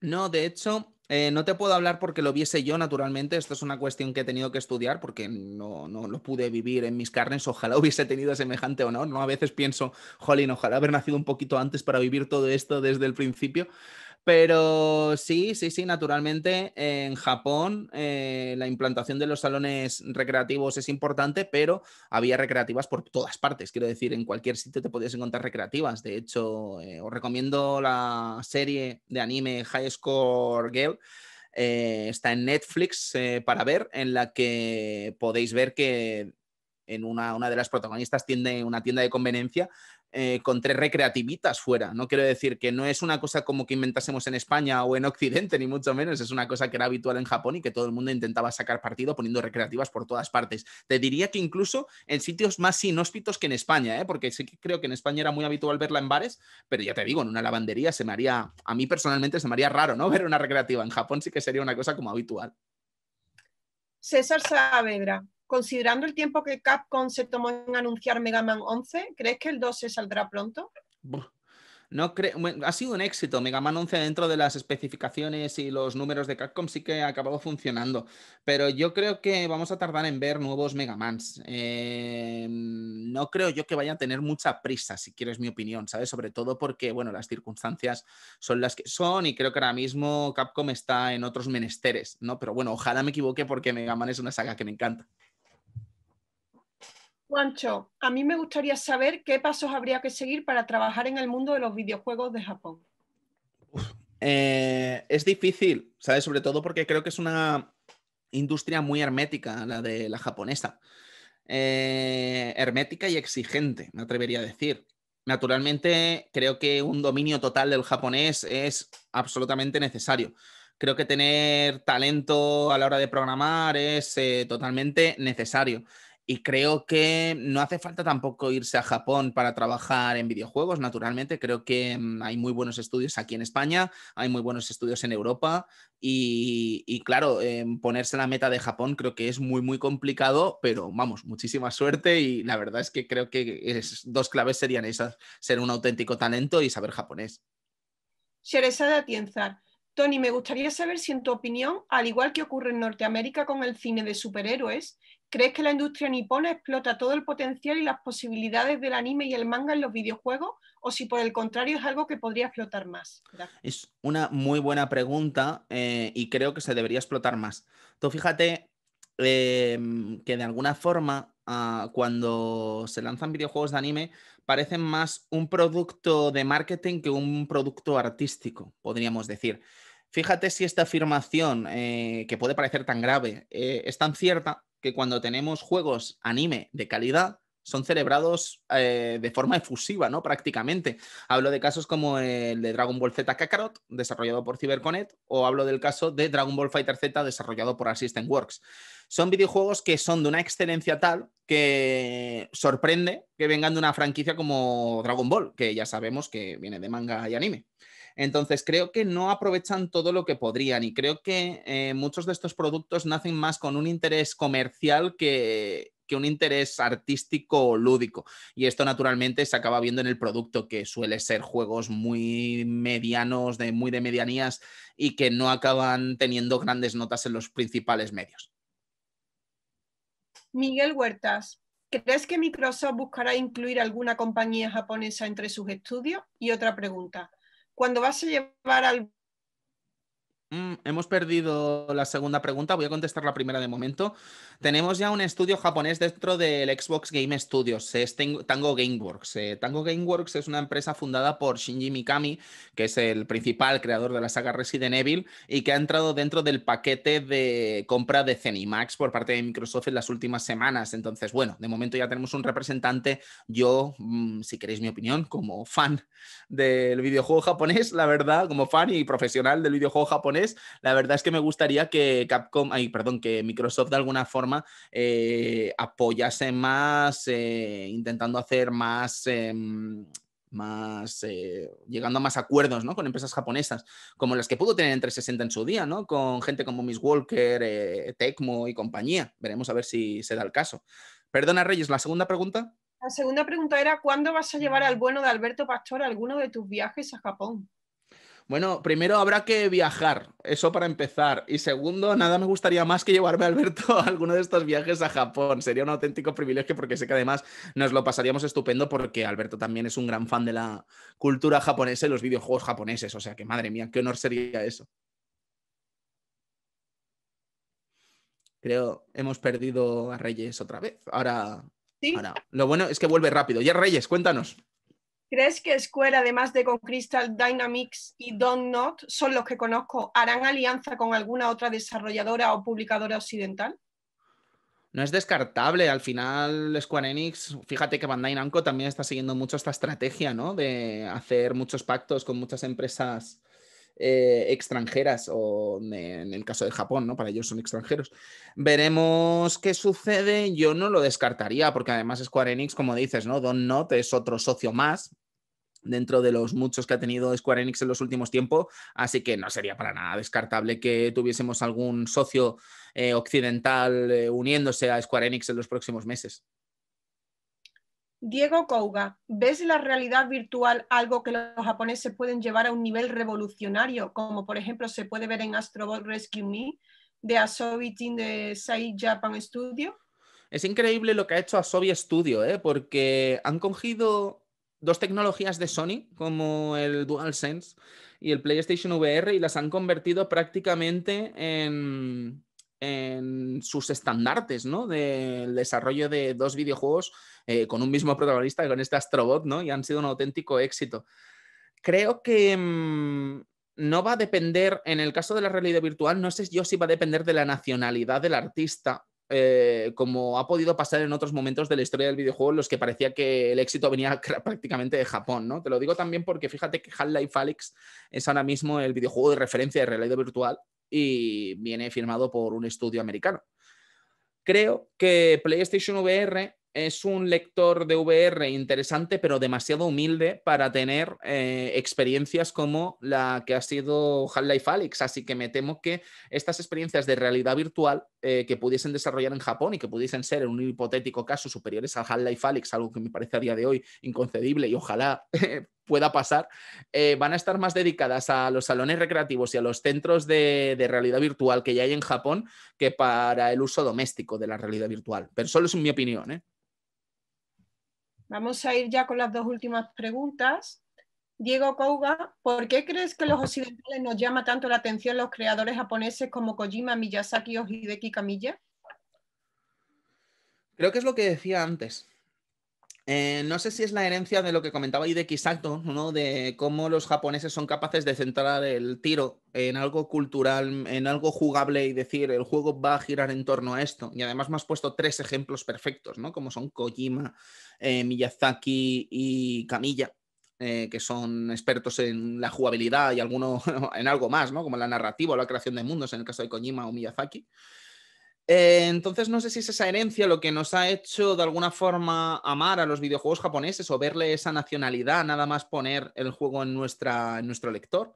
No, de hecho, eh, no te puedo hablar porque lo viese yo, naturalmente. Esto es una cuestión que he tenido que estudiar porque no, no lo pude vivir en mis carnes. Ojalá hubiese tenido semejante honor. ¿no? A veces pienso, jolín, ojalá haber nacido un poquito antes para vivir todo esto desde el principio. Pero sí, sí, sí, naturalmente en Japón eh, la implantación de los salones recreativos es importante, pero había recreativas por todas partes. Quiero decir, en cualquier sitio te podías encontrar recreativas. De hecho, eh, os recomiendo la serie de anime High Score Girl. Eh, está en Netflix para ver, en la que podéis ver que en una, una de las protagonistas tiene una tienda de conveniencia eh, con tres recreativitas fuera. No quiero decir que no es una cosa como que inventásemos en España o en Occidente, ni mucho menos. Es una cosa que era habitual en Japón y que todo el mundo intentaba sacar partido poniendo recreativas por todas partes. Te diría que incluso en sitios más inhóspitos que en España, ¿eh? porque sí que creo que en España era muy habitual verla en bares, pero ya te digo, en una lavandería se me haría, a mí personalmente se me haría raro ¿no? ver una recreativa. En Japón sí que sería una cosa como habitual. César Saavedra, Considerando el tiempo que Capcom se tomó en anunciar Mega Man 11, ¿crees que el 12 saldrá pronto? No creo, ha sido un éxito. Mega Man 11 dentro de las especificaciones y los números de Capcom sí que ha acabado funcionando. Pero yo creo que vamos a tardar en ver nuevos Mega Mans. Em, no creo yo que vaya a tener mucha prisa, si quieres mi opinión, ¿sabes? Sobre todo porque, bueno, las circunstancias son las que son y creo que ahora mismo Capcom está en otros menesteres, ¿no? Pero bueno, ojalá me equivoque porque Mega Man es una saga que me encanta. Juancho, a mí me gustaría saber qué pasos habría que seguir para trabajar en el mundo de los videojuegos de Japón. Eh, es difícil, ¿sabes? Sobre todo porque creo que es una industria muy hermética, la de la japonesa. Eh, hermética y exigente, me atrevería a decir. Naturalmente, creo que un dominio total del japonés es absolutamente necesario creo que tener talento a la hora de programar es eh, totalmente necesario. Y creo que no hace falta tampoco irse a Japón para trabajar en videojuegos, naturalmente. Creo que mm, hay muy buenos estudios aquí en España, hay muy buenos estudios en Europa y, claro, eh, ponerse la meta de Japón creo que es muy, muy complicado, pero vamos, muchísima suerte y la verdad es que creo que dos claves serían esas, ser un auténtico talento y saber japonés. de Tienzar Tony, me gustaría saber si en tu opinión, al igual que ocurre en Norteamérica con el cine de superhéroes, ¿Crees que la industria nipona explota todo el potencial y las posibilidades del anime y el manga en los videojuegos? ¿O si por el contrario es algo que podría explotar más? Es una muy buena pregunta eh, y creo que se debería explotar más. Tú fíjate em, que de alguna forma ah, cuando se lanzan videojuegos de anime parecen más un producto de marketing que un producto artístico, podríamos decir. Fíjate si esta afirmación, eh, que puede parecer tan grave, eh, es tan cierta que cuando tenemos juegos anime de calidad, son celebrados eh, de forma efusiva, ¿no? Prácticamente. Hablo de casos como el de Dragon Ball Z Kakarot, desarrollado por CyberConnect, o hablo del caso de Dragon Ball Fighter Z, desarrollado por Assistant Works. Son videojuegos que son de una excelencia tal que sorprende que vengan de una franquicia como Dragon Ball, que ya sabemos que viene de manga y anime. Entonces, creo que no aprovechan todo lo que podrían y creo que eh, muchos de estos productos nacen más con un interés comercial que, que un interés artístico o lúdico. Y esto naturalmente se acaba viendo en el producto, que suele ser juegos muy medianos, de muy de medianías, y que no acaban teniendo grandes notas en los principales medios. Miguel Huertas, ¿crees que Microsoft buscará incluir alguna compañía japonesa entre sus estudios? Y otra pregunta, cuando vas a llevar al Mm, hemos perdido la segunda pregunta, voy a contestar la primera de momento. Tenemos ya un estudio japonés dentro del Xbox Game Studios, es Tango Gameworks. Eh, Tango Gameworks es una empresa fundada por Shinji Mikami, que es el principal creador de la saga Resident Evil y que ha entrado dentro del paquete de compra de Zenimax por parte de Microsoft en las últimas semanas. Entonces, bueno, de momento ya tenemos un representante. Yo, mm, si queréis mi opinión, como fan del videojuego japonés, la verdad, como fan y profesional del videojuego japonés, la verdad es que me gustaría que Capcom, perdón, que Microsoft de alguna forma eh, apoyase más, eh, intentando hacer más... Em, más eh, llegando a más acuerdos ¿no? con empresas japonesas, como las que pudo tener entre 60 en su día, con gente como Miss Walker, Tecmo y compañía. Veremos a ver si se da el caso. Perdona, Reyes, la segunda pregunta. La segunda pregunta era, ¿cuándo vas a mm. llevar al bueno de Alberto Pastor alguno de tus viajes a Japón? Bueno, primero habrá que viajar, eso para empezar. Y segundo, nada me gustaría más que llevarme a Alberto a alguno de estos viajes a Japón. Sería un auténtico privilegio porque sé que además nos lo pasaríamos estupendo porque Alberto también es un gran fan de la cultura japonesa y los videojuegos japoneses. O sea que, madre mía, qué honor sería eso. Creo hemos perdido a Reyes otra vez. Ahora, ahora. lo bueno es que vuelve rápido. Ya Reyes, cuéntanos. ¿Crees que Square, además de con Crystal Dynamics y Don't Not, son los que conozco, harán alianza con alguna otra desarrolladora o publicadora occidental? No es descartable, al final Square Enix, fíjate que Bandai Namco también está siguiendo mucho esta estrategia, De hacer muchos pactos con muchas empresas eh, extranjeras o en el caso de Japón, ¿no? Para ellos son extranjeros. Veremos qué sucede. Yo no lo descartaría porque además Square Enix, como dices, ¿no? Don es otro socio más dentro de los muchos que ha tenido Square Enix en los últimos tiempos, así que no sería para nada descartable que tuviésemos algún socio eh, occidental eh, uniéndose a Square Enix en los próximos meses. Diego Kouga, ¿ves la realidad virtual algo que los japoneses pueden llevar a un nivel revolucionario, como por ejemplo se puede ver en Astro Rescue Me de Asobi Team de Sai Japan Studio? Es increíble lo que ha hecho Asobi Studio, ¿eh? porque han cogido dos tecnologías de Sony, como el DualSense y el PlayStation VR, y las han convertido prácticamente en, sus estandartes, ¿no? Del desarrollo de dos videojuegos eh, con un mismo protagonista, con este Astrobot, ¿no? Y han sido un auténtico éxito. Creo que mm, no va a depender, en el caso de la realidad virtual, no sé yo si va a depender de la nacionalidad del artista eh, como ha podido pasar en otros momentos de la historia del videojuego en los que parecía que el éxito venía prácticamente de Japón, ¿no? Te lo digo también porque fíjate que Half-Life Alyx es ahora mismo el videojuego de referencia de realidad virtual y viene firmado por un estudio americano. Creo que PlayStation VR es un lector de VR interesante, pero demasiado humilde para tener eh, experiencias como la que ha sido Half-Life Alyx. Así que me temo que estas experiencias de realidad virtual eh, que pudiesen desarrollar en Japón y que pudiesen ser, en un hipotético caso, superiores al Half-Life algo que me parece a día de hoy inconcebible y ojalá pueda pasar, eh, van a estar más dedicadas a los salones recreativos y a los centros de, realidad virtual que ya hay en Japón que para el uso doméstico de la realidad virtual. Pero solo es mi opinión. ¿eh? Vamos a ir ya con las dos últimas preguntas. Diego Kouga, ¿por qué crees que los occidentales nos llama tanto la atención los creadores japoneses como Kojima, Miyazaki o Hideki Kamiya? Creo que es lo que decía antes. Eh, no sé si es la herencia de lo que comentaba Hideki Sato, ¿no? de cómo los japoneses son capaces de centrar el tiro en algo cultural, en algo jugable y decir el juego va a girar en torno a esto. Y además me has puesto tres ejemplos perfectos, ¿no? como son Kojima, eh, Miyazaki y Kamiya eh, que son expertos en la jugabilidad y alguno en algo más, ¿no? Como la narrativa o la creación de mundos, en el caso de Kojima o Miyazaki. Eh, entonces no sé si es esa herencia lo que nos ha hecho de alguna forma amar a los videojuegos japoneses o verle esa nacionalidad, nada más poner el juego en, nuestro lector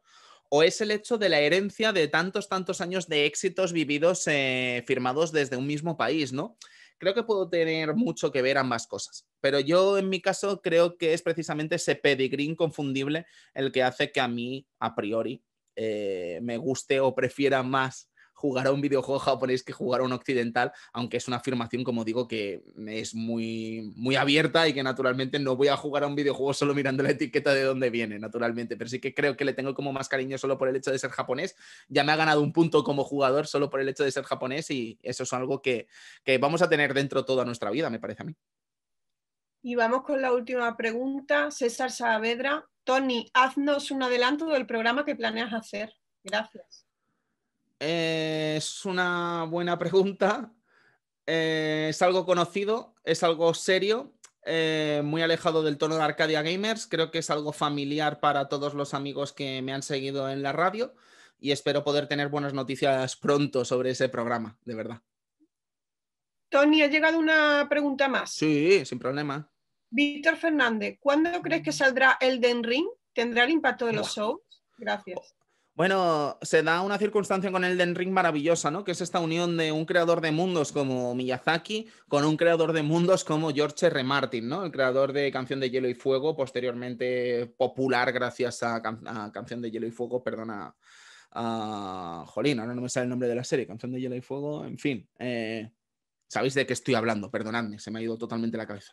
o es el hecho de la herencia de tantos, tantos años de éxitos vividos, eh, firmados desde un mismo país, ¿no? creo que puedo tener mucho que ver ambas cosas, pero yo en mi caso creo que es precisamente ese pedigrín confundible el que hace que a mí, a priori, eh, me guste o prefiera más jugar a un videojuego japonés que jugar a un occidental, aunque es una afirmación, como digo, que es muy, muy abierta y que naturalmente no voy a jugar a un videojuego solo mirando la etiqueta de dónde viene, naturalmente, pero sí que creo que le tengo como más cariño solo por el hecho de ser japonés. Ya me ha ganado un punto como jugador solo por el hecho de ser japonés y eso es algo que, que vamos a tener dentro toda nuestra vida, me parece a mí. Y vamos con la última pregunta. César Saavedra. Tony, haznos un adelanto del programa que planeas hacer. Gracias. Eh, es una buena pregunta. Eh, es algo conocido, es algo serio, eh, muy alejado del tono de Arcadia Gamers. Creo que es algo familiar para todos los amigos que me han seguido en la radio y espero poder tener buenas noticias pronto sobre ese programa, de verdad. Tony, ha llegado una pregunta más. Sí, sin problema. Víctor Fernández, ¿cuándo crees que mm. saldrá Elden Ring? ¿Tendrá el impacto de los shows? Gracias. Bueno, se da una circunstancia con Elden Ring maravillosa, ¿no? Que es esta unión de un creador de mundos como Miyazaki con un creador de mundos como George R. Martin, ¿no? El creador de Canción de Hielo y Fuego, posteriormente popular gracias a, Canción de Hielo y Fuego, perdona, a... Jolín, ahora no me sale el nombre de la serie, Canción de Hielo y Fuego, en fin. Eh, Sabéis de qué estoy hablando, perdonadme, se me ha ido totalmente la cabeza.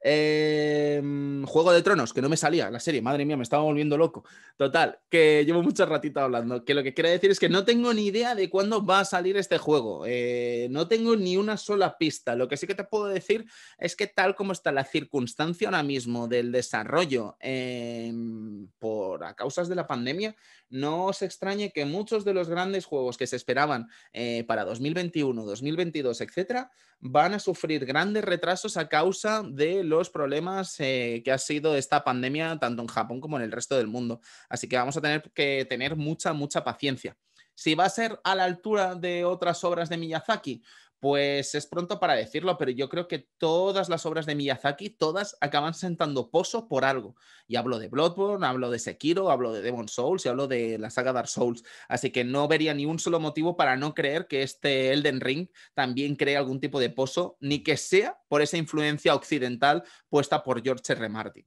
Em, juego de Tronos, que no me salía la serie, madre mía, me estaba volviendo loco. Total, que llevo mucho ratito hablando, que lo que quiero decir es que no tengo ni idea de cuándo va a salir este juego, eh, no tengo ni una sola pista. Lo que sí que te puedo decir es que tal como está la circunstancia ahora mismo del desarrollo em, por a causas de la pandemia, no os extrañe que muchos de los grandes juegos que se esperaban eh, para 2021, 2022, etcétera, van a sufrir grandes retrasos a causa de los problemas eh, que ha sido esta pandemia tanto en Japón como en el resto del mundo. Así que vamos a tener que tener mucha, mucha paciencia. Si va a ser a la altura de otras obras de Miyazaki, pues es pronto para decirlo, pero yo creo que todas las obras de Miyazaki, todas acaban sentando pozo por algo. Y hablo de Bloodborne, hablo de Sekiro, hablo de Demon Souls y hablo de la saga Dark Souls. Así que no vería ni un solo motivo para no creer que este Elden Ring también cree algún tipo de pozo, ni que sea por esa influencia occidental puesta por George R. Martin.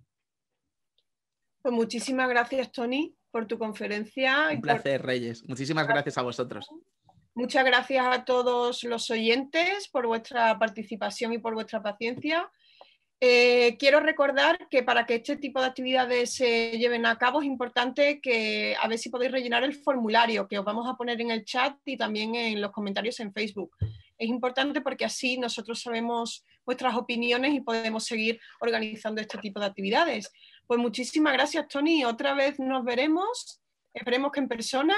Pues muchísimas gracias, Tony, por tu conferencia. Un placer, Reyes. Muchísimas gracias a vosotros. Muchas gracias a todos los oyentes por vuestra participación y por vuestra paciencia. Eh, quiero recordar que para que este tipo de actividades se lleven a cabo es importante que a ver si podéis rellenar el formulario que os vamos a poner en el chat y también en los comentarios en Facebook. Es importante porque así nosotros sabemos vuestras opiniones y podemos seguir organizando este tipo de actividades. Pues muchísimas gracias, Tony. Otra vez nos veremos. Esperemos que en persona.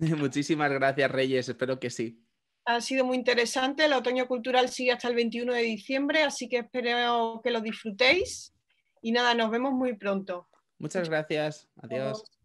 Muchísimas gracias, Reyes. Espero que sí. Ha sido muy interesante. El otoño cultural sigue hasta el 21 de diciembre, así que espero que lo disfrutéis. Y nada, nos vemos muy pronto. Muchas gracias. Adiós.